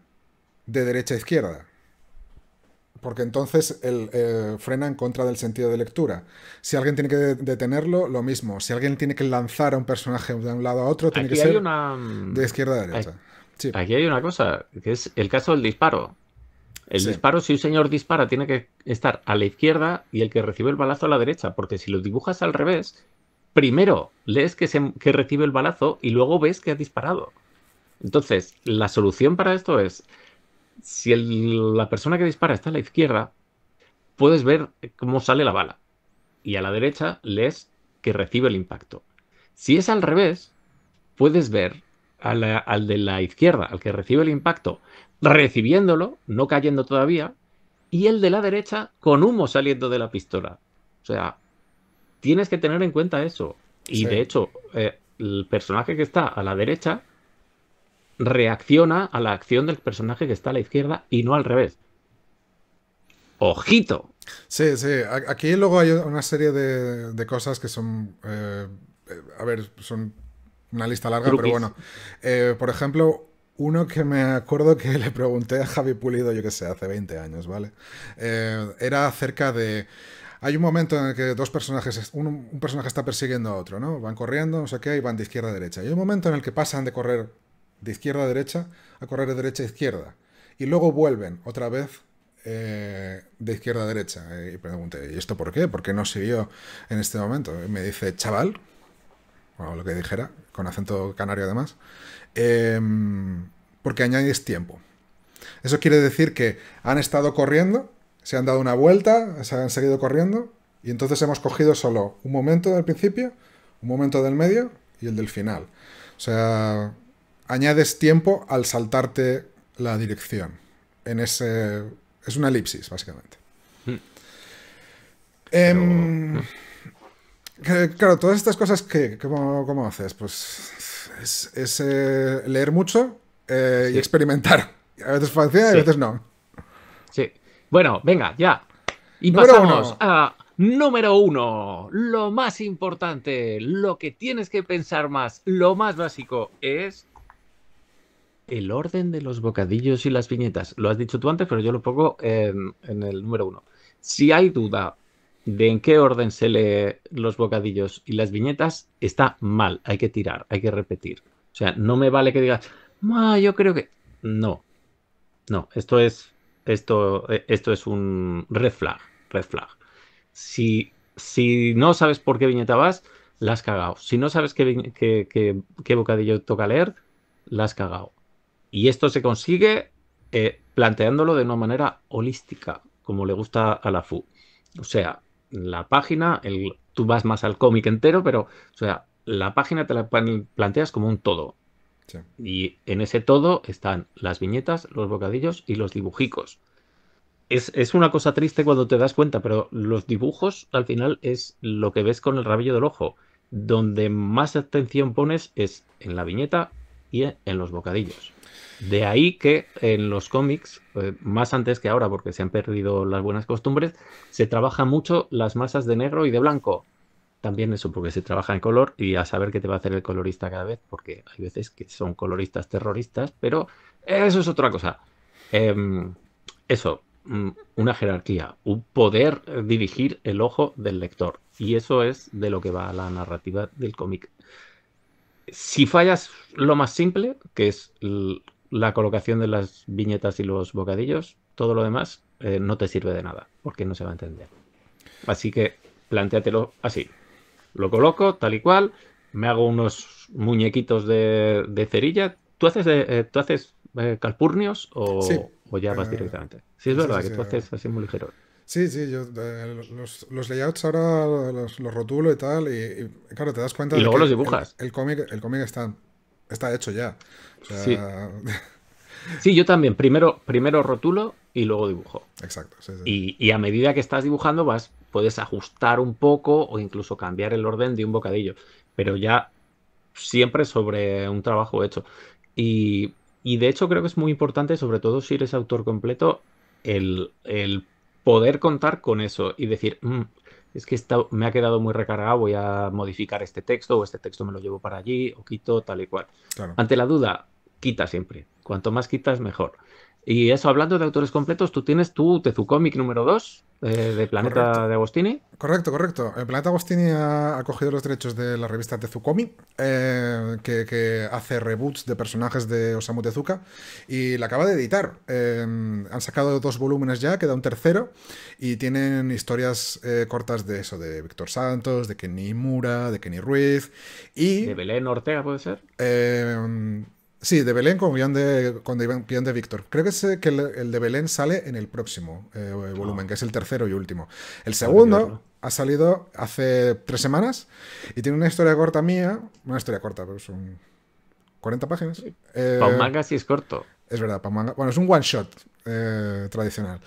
de derecha a izquierda porque entonces él eh, frena en contra del sentido de lectura. Si alguien tiene que detenerlo, lo mismo. Si alguien tiene que lanzar a un personaje de un lado a otro, tiene que ser de izquierda a derecha. Aquí... hay una cosa, que es el caso del disparo. El disparo, si un señor dispara, tiene que estar a la izquierda y el que recibe el balazo a la derecha, porque si lo dibujas al revés, primero lees que recibe el balazo y luego ves que ha disparado. Entonces, la solución para esto es si la persona que dispara está a la izquierda, puedes ver cómo sale la bala. Y a la derecha lees que recibe el impacto. Si es al revés, puedes ver al de la izquierda, al que recibe el impacto, recibiéndolo, no cayendo todavía, y el de la derecha con humo saliendo de la pistola. O sea, tienes que tener en cuenta eso. Y de hecho, eh, el personaje que está a la derecha reacciona a la acción del personaje que está a la izquierda y no al revés. ¡Ojito! Sí, sí. Aquí luego hay una serie de, cosas que son. Eh, eh, a ver, son una lista larga, pero bueno. Eh, por ejemplo, uno que me acuerdo que le pregunté a Javi Pulido, yo que sé, hace 20 años, ¿vale? era acerca de. Hay un momento en el que dos personajes, un, personaje está persiguiendo a otro, ¿no? Van corriendo, no sé qué, y van de izquierda a derecha. hay un momento en el que pasan de correr de izquierda a derecha a correr de derecha a izquierda. Y luego vuelven otra vez eh, de izquierda a derecha. Eh, y pregunté, ¿y esto por qué? ¿Por qué no siguió en este momento? Y me dice, chaval, o lo que dijera, con acento canario además, em, porque añades tiempo. Eso quiere decir que han estado corriendo, se han dado una vuelta, se han seguido corriendo, y entonces hemos cogido solo un momento del principio, un momento del medio y el del final. O sea, añades tiempo al saltarte la dirección. En ese, es una elipsis, básicamente. Hmm. Em, claro, todas estas cosas que ¿cómo, haces, pues es, eh, leer mucho eh, y experimentar. [LAUGHS] A veces funciona y a veces no. Sí. Bueno, venga, ya. Y pasamos a número uno. Lo más importante, lo que tienes que pensar más, lo más básico es el orden de los bocadillos y las viñetas. Lo has dicho tú antes, pero yo lo pongo en, el número uno. Si hay duda de en qué orden se lee los bocadillos y las viñetas, está mal. Hay que tirar, hay que repetir. O sea, no me vale que digas, yo creo que. No. No, esto es. Esto, esto es un red flag. Red flag. Si, no sabes por qué viñeta vas, las has cagado. Si no sabes qué, bocadillo toca leer, las has cagado. Y esto se consigue eh, planteándolo de una manera holística, como le gusta a la FU. O sea, la página, el, tú vas más al cómic entero, pero o sea, la página te la planteas como un todo. Y en ese todo están las viñetas, los bocadillos y los dibujicos. Es, es, una cosa triste cuando te das cuenta, pero los dibujos al final es lo que ves con el rabillo del ojo. Donde más atención pones es en la viñeta y en los bocadillos. De ahí que en los cómics, eh, más antes que ahora porque se han perdido las buenas costumbres, se trabaja mucho las masas de negro y de blanco. También eso porque se trabaja en color y a saber qué te va a hacer el colorista cada vez, porque hay veces que son coloristas terroristas, pero eso es otra cosa. Em, eso, mm, una jerarquía, un poder eh, dirigir el ojo del lector. Y eso es de lo que va la narrativa del cómic. Si fallas lo más simple, que es la colocación de las viñetas y los bocadillos, todo lo demás eh, no te sirve de nada, porque no se va a entender. Así que plantéatelo así. Lo coloco tal y cual, me hago unos muñequitos de, cerilla. ¿Tú haces, eh, eh, ¿tú haces calpurnios o, ya vas directamente? Sí, es verdad que tú haces así muy ligero. Sí, sí, yo eh, los, layouts ahora los, rotulo y tal, y, claro, te das cuenta. Y luego los dibujas. El, cómic, el está, está hecho ya. O [LAUGHS] sí. yo también. Primero, primero rotulo y luego dibujo. Exacto. Y, a medida que estás dibujando, vas, puedes ajustar un poco o incluso cambiar el orden de un bocadillo. Pero ya siempre sobre un trabajo hecho. Y, de hecho, creo que es muy importante, sobre todo si eres autor completo, el, el poder contar con eso y decir, mm, es que me ha quedado muy recargado, voy a modificar este texto o este texto me lo llevo para allí o quito tal y cual. Ante la duda, quita siempre. Cuanto más quitas, mejor. Y eso, hablando de autores completos, tú tienes tu Tezucomic número 2 eh, de Planeta de Agostini. Correcto, correcto. El eh, Planeta Agostini ha, cogido los derechos de la revista Tezucomi, eh, que, hace reboots de personajes de Osamu Tezuka, y la acaba de editar. Em, han sacado dos volúmenes ya, queda un tercero, y tienen historias cortas de eso, de Víctor Santos, de Kenny Mura, de Kenny Ruiz, y... ¿De Belén Ortega puede ser? Em, Sí, de Belén con guión de, Víctor. Creo que, que el, de Belén sale en el próximo eh, volumen, ah. que es el tercero y último. El segundo ha salido hace tres semanas y tiene una historia corta mía. Una historia corta, pero son 40 páginas. Eh, sí es corto. Es verdad, Bueno, es un one shot eh, tradicional.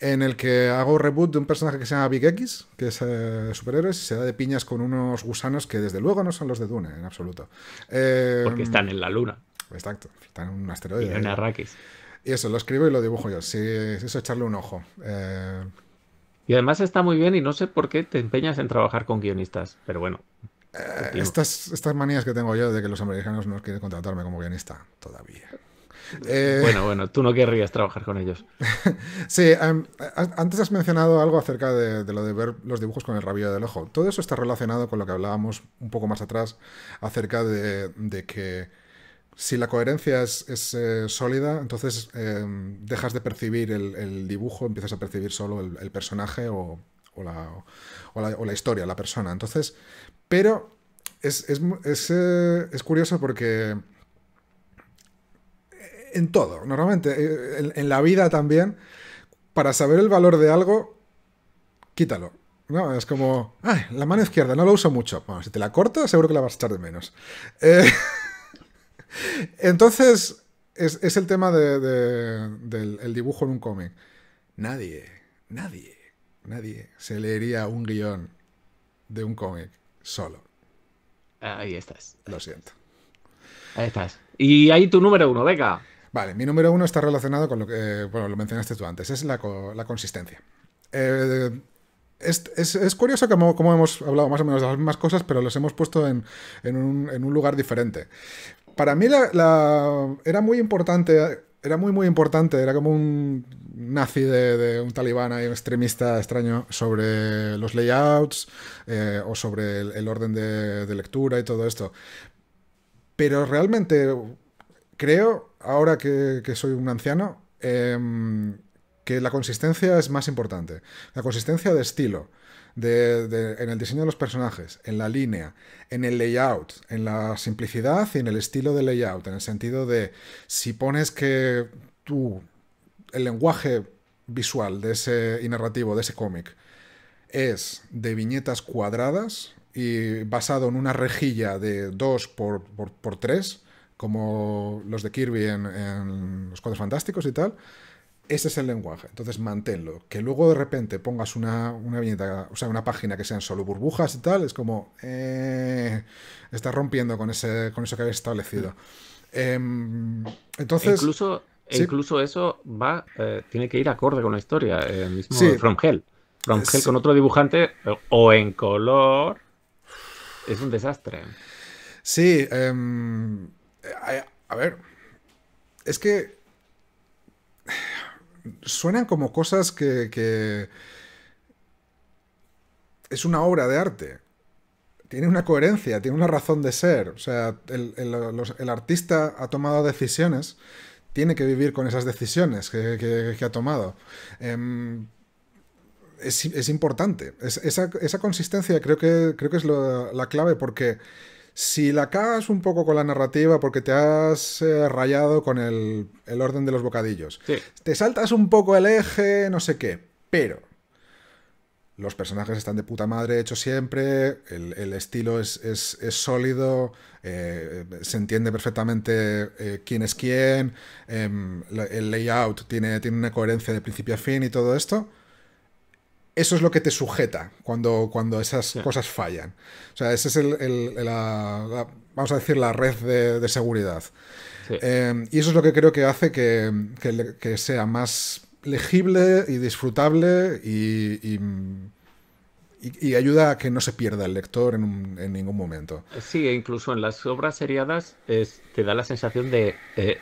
En el que hago reboot de un personaje que se llama Big X, que es eh, superhéroe, y se da de piñas con unos gusanos que desde luego no son los de Dune, en absoluto. Porque están en la luna exacto, están en un asteroide. Y Y eso, lo escribo y lo dibujo yo. Si eso, echarle un ojo. Eh, y además está muy bien y no sé por qué te empeñas en trabajar con guionistas, pero bueno. Eh, estas, manías que tengo yo de que los americanos no quieren contratarme como guionista todavía. Eh, bueno, bueno, tú no querrías trabajar con ellos. [LAUGHS] sí, em, antes has mencionado algo acerca de, lo de ver los dibujos con el rabillo del ojo. Todo eso está relacionado con lo que hablábamos un poco más atrás acerca de que si la coherencia es, eh, sólida, entonces eh, dejas de percibir el, dibujo, empiezas a percibir solo el, personaje o, o, la, historia, la persona. Entonces, pero es, eh, curioso porque en todo, normalmente, en, la vida también, para saber el valor de algo, quítalo. No, es como, ay, la mano izquierda no la uso mucho. Bueno, si te la corto, seguro que la vas a echar de menos. Eh, [LAUGHS] Entonces, es, el tema del dibujo en un cómic. Nadie, nadie, nadie se leería un guión de un cómic solo. Ahí estás. Lo siento. Ahí estás. Y ahí tu número uno, venga. Vale, mi número uno está relacionado con lo que, eh, bueno, lo mencionaste tú antes, es la, consistencia. Eh, es, curioso cómo hemos hablado más o menos de las mismas cosas, pero los hemos puesto en, un, en un lugar diferente para mí era muy importante, era muy, muy importante, era como un nazi de, un talibán y un extremista extraño sobre los layouts eh, o sobre el, orden de, lectura y todo esto. Pero realmente creo, ahora que, soy un anciano, em, que la consistencia es más importante. La consistencia de estilo de, en el diseño de los personajes, en la línea, en el layout, en la simplicidad y en el estilo de layout, en el sentido de si pones que tú, el lenguaje visual de ese, y narrativo de ese cómic es de viñetas cuadradas y basado en una rejilla de dos por, tres, como los de Kirby en, en Los Cuadros Fantásticos y tal, ese es el lenguaje, entonces manténlo. Que luego de repente pongas una, una viñeta, o sea, una página que sean solo burbujas y tal, es como. Eh, estás rompiendo con, ese, con eso que habéis establecido. Em, entonces. Incluso, e incluso eso va eh, tiene que ir acorde con la historia. Eh, From Hell. From Hell con otro dibujante o en color. Es un desastre. Sí. Em, a ver. Es que suenan como cosas que, Es una obra de arte. Tiene una coherencia, tiene una razón de ser. O sea, el, artista ha tomado decisiones, tiene que vivir con esas decisiones que, ha tomado. Em, es, importante. esa, consistencia creo que, creo que es la clave porque si la cagas un poco con la narrativa porque te has eh, rayado con el, orden de los bocadillos, te saltas un poco el eje, no sé qué, pero los personajes están de puta madre hecho siempre, el, estilo es, sólido, eh, se entiende perfectamente eh, quién es quién, em, el layout tiene una coherencia de principio a fin y todo esto eso es lo que te sujeta cuando, cuando esas cosas fallan. O sea, esa es la, vamos a decir, la red de, seguridad. Eh, y eso es lo que creo que hace que, sea más legible y disfrutable y, y, ayuda a que no se pierda el lector en, ningún momento. Sí, e incluso en las obras seriadas te da la sensación de... Eh,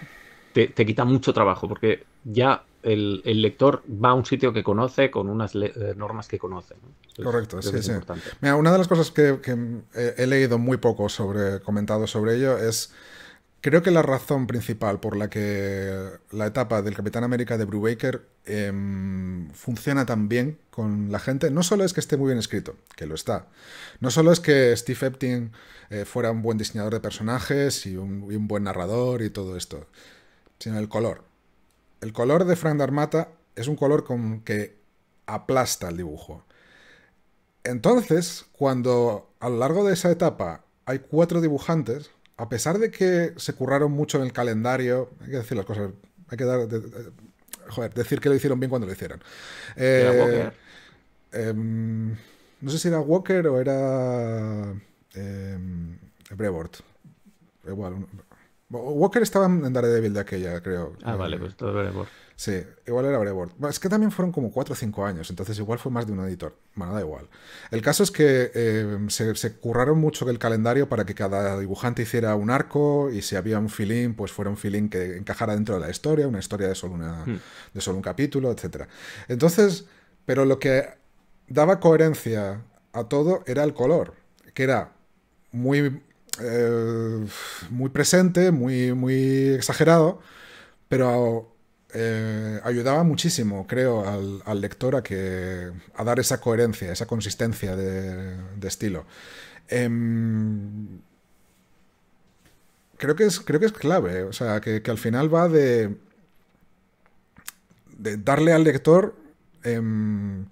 te, te quita mucho trabajo, porque ya el, lector va a un sitio que conoce con unas eh, normas que conoce. Correcto, sí, sí. una de las cosas que, eh, he leído muy poco sobre, comentado sobre ello es, creo que la razón principal por la que la etapa del Capitán América de Brubaker Baker em, funciona tan bien con la gente, no solo es que esté muy bien escrito, que lo está, no solo es que Steve Epting eh, fuera un buen diseñador de personajes y un buen narrador y todo esto, sino el color. El color de Frank Darmata es un color con que aplasta el dibujo. Entonces, cuando a lo largo de esa etapa hay cuatro dibujantes, a pesar de que se curraron mucho en el calendario, hay que decir las cosas, hay que dar, joder, decir que lo hicieron bien cuando lo hicieron. Eh, em, no sé si era Walker o era eh, Igual, Walker estaba en Daredevil de aquella, creo. Ah, vale, eh, pues todo veremos Sí, igual era Brevoort. es que también fueron como 4 o 5 años, entonces igual fue más de un editor. Bueno, da igual. El caso es que em, se, curraron mucho el calendario para que cada dibujante hiciera un arco y si había un feeling, pues fuera un feeling que encajara dentro de la historia, una historia de una, hmm. de solo un capítulo, etc. Entonces, pero lo que daba coherencia a todo era el color, que era muy eh, muy presente, muy, muy exagerado, pero eh, ayudaba muchísimo, creo, al, lector a, que, a dar esa coherencia, esa consistencia de, estilo. Em, creo, que es, creo que es clave, o sea, que, al final va de, de darle al lector em,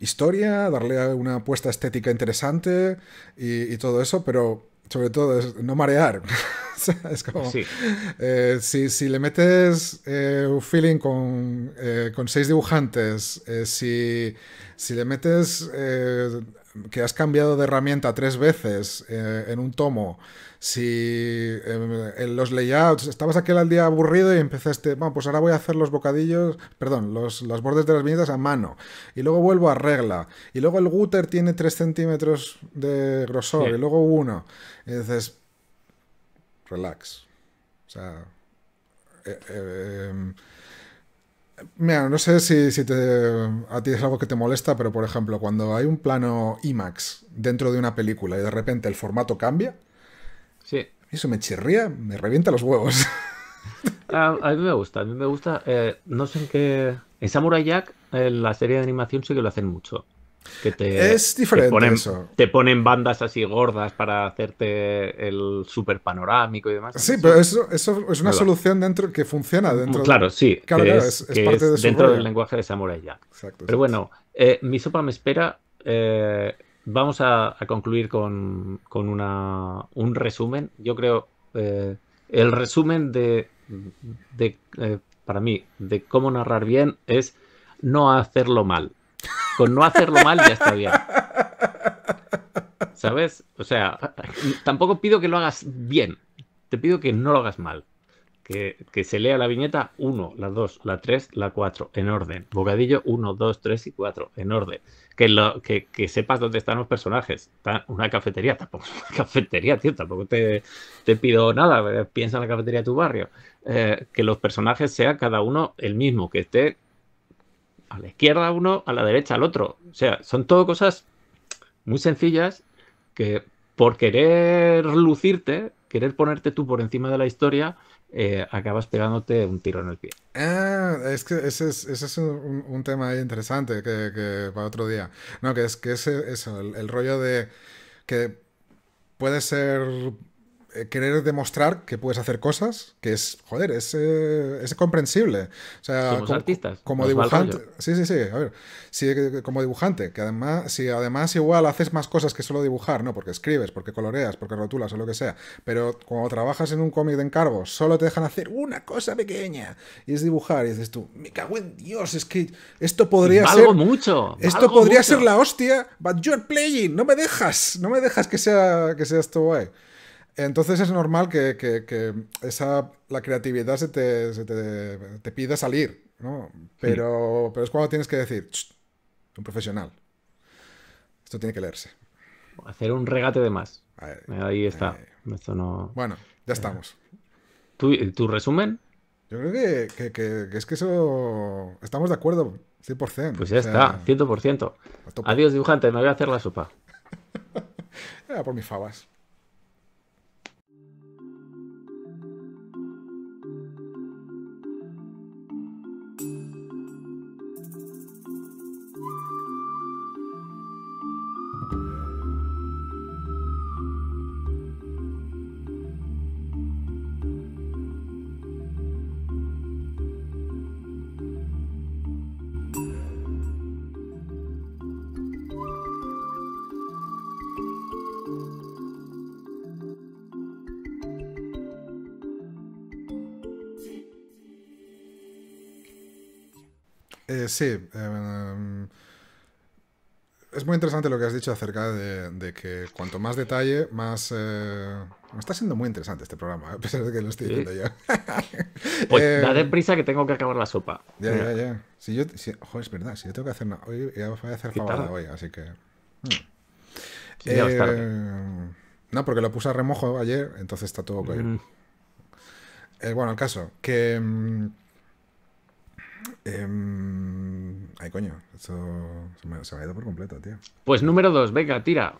historia, darle una apuesta estética interesante y todo eso, pero sobre todo, es no marear. [LAUGHS] es como. Eh, si, le metes eh, un feeling con, eh, seis dibujantes, si, le metes que has cambiado de herramienta tres veces en un tomo, si en los layouts estabas aquel al día aburrido y empezaste, bueno, pues ahora voy a hacer los bocadillos, perdón, los, bordes de las viñetas a mano, y luego vuelvo a regla, y luego el gutter tiene tres centímetros de grosor, y luego uno, y relax. O sea, eh, eh, em, mira, no sé si, te, a ti es algo que te molesta, pero por ejemplo, cuando hay un plano IMAX dentro de una película y de repente el formato cambia, sí. eso me chirría, me revienta los huevos. [LAUGHS] A, mí me gusta, a mí me gusta. Eh, no sé en qué. En Samurai Jack, en la serie de animación sí que lo hacen mucho. Que te, es diferente te ponen, eso. Te ponen bandas así gordas para hacerte el super panorámico y demás. Sí, pero eso, es una solución dentro que funciona mm, dentro Claro, sí. es, parte dentro del lenguaje de Samurai pero bueno, eh, mi sopa me espera. Eh, vamos a, concluir con, un resumen. Yo creo eh, el resumen de para mí, de cómo narrar bien es no hacerlo mal. Con no hacerlo mal ya está bien. ¿Sabes? O sea, tampoco pido que lo hagas bien. Te pido que no lo hagas mal. Que, se lea la viñeta 1, la 2, la 3, la 4, en orden. Bocadillo 1, 2, 3 y 4, en orden. Que, lo, que, sepas dónde están los personajes. una cafetería, tampoco es una [LAUGHS] cafetería, tío. Tampoco te, te pido nada. Piensa en la cafetería de tu barrio. Eh, que los personajes sean cada uno el mismo, que esté a la izquierda uno, a la derecha al otro. O sea, son todo cosas muy sencillas que por querer lucirte, querer ponerte tú por encima de la historia, eh, acabas pegándote un tiro en el pie. Ah, es que ese es, un, un, tema interesante que, que, para otro día. No, que es que ese, eso, el rollo de que puede ser eh, querer demostrar que puedes hacer cosas, que es, joder, es, eh, es comprensible. O sea, como, Como dibujante. Sí, sí, sí. A ver, eh, como dibujante, que además, si además igual haces más cosas que solo dibujar, ¿no? Porque escribes, porque coloreas, porque rotulas o lo que sea. Pero cuando trabajas en un cómic de encargo, solo te dejan hacer una cosa pequeña y es dibujar. Y dices tú, me cago en Dios, es que esto podría ser. mucho. Esto podría ser la hostia, but you're playing, no me dejas, no me dejas que sea, que sea esto guay. Entonces es normal que, esa, la creatividad se te, pida salir, ¿no? Pero, pero es cuando tienes que decir, un profesional, esto tiene que leerse. Hacer un regate de más. Ahí está. Bueno, ya estamos. ¿Tu, resumen? Yo creo que, es que eso. Estamos de acuerdo, 100%. Pues ya está, 100%. Adiós, dibujante, me voy a hacer la sopa. [LAUGHS] por mis fabas. sí. Em, es muy interesante lo que has dicho acerca de, que cuanto más detalle, más... Eh, está siendo muy interesante este programa, ¿eh? [LAUGHS] a pesar de que lo estoy diciendo yo. [LAUGHS] pues eh... date prisa que tengo que acabar la sopa. Ya, ya, ya. Si yo, Joder, es verdad, si yo tengo que hacer una... Hoy ya voy a hacer de hoy, así que... Hmm. Em, no, porque lo puse a remojo ayer, entonces está todo que mm. eh, bueno, el caso, que... Eh, ay, coño, Eso se me, se me, ha ido por completo, tío. Pues número dos, venga, tira.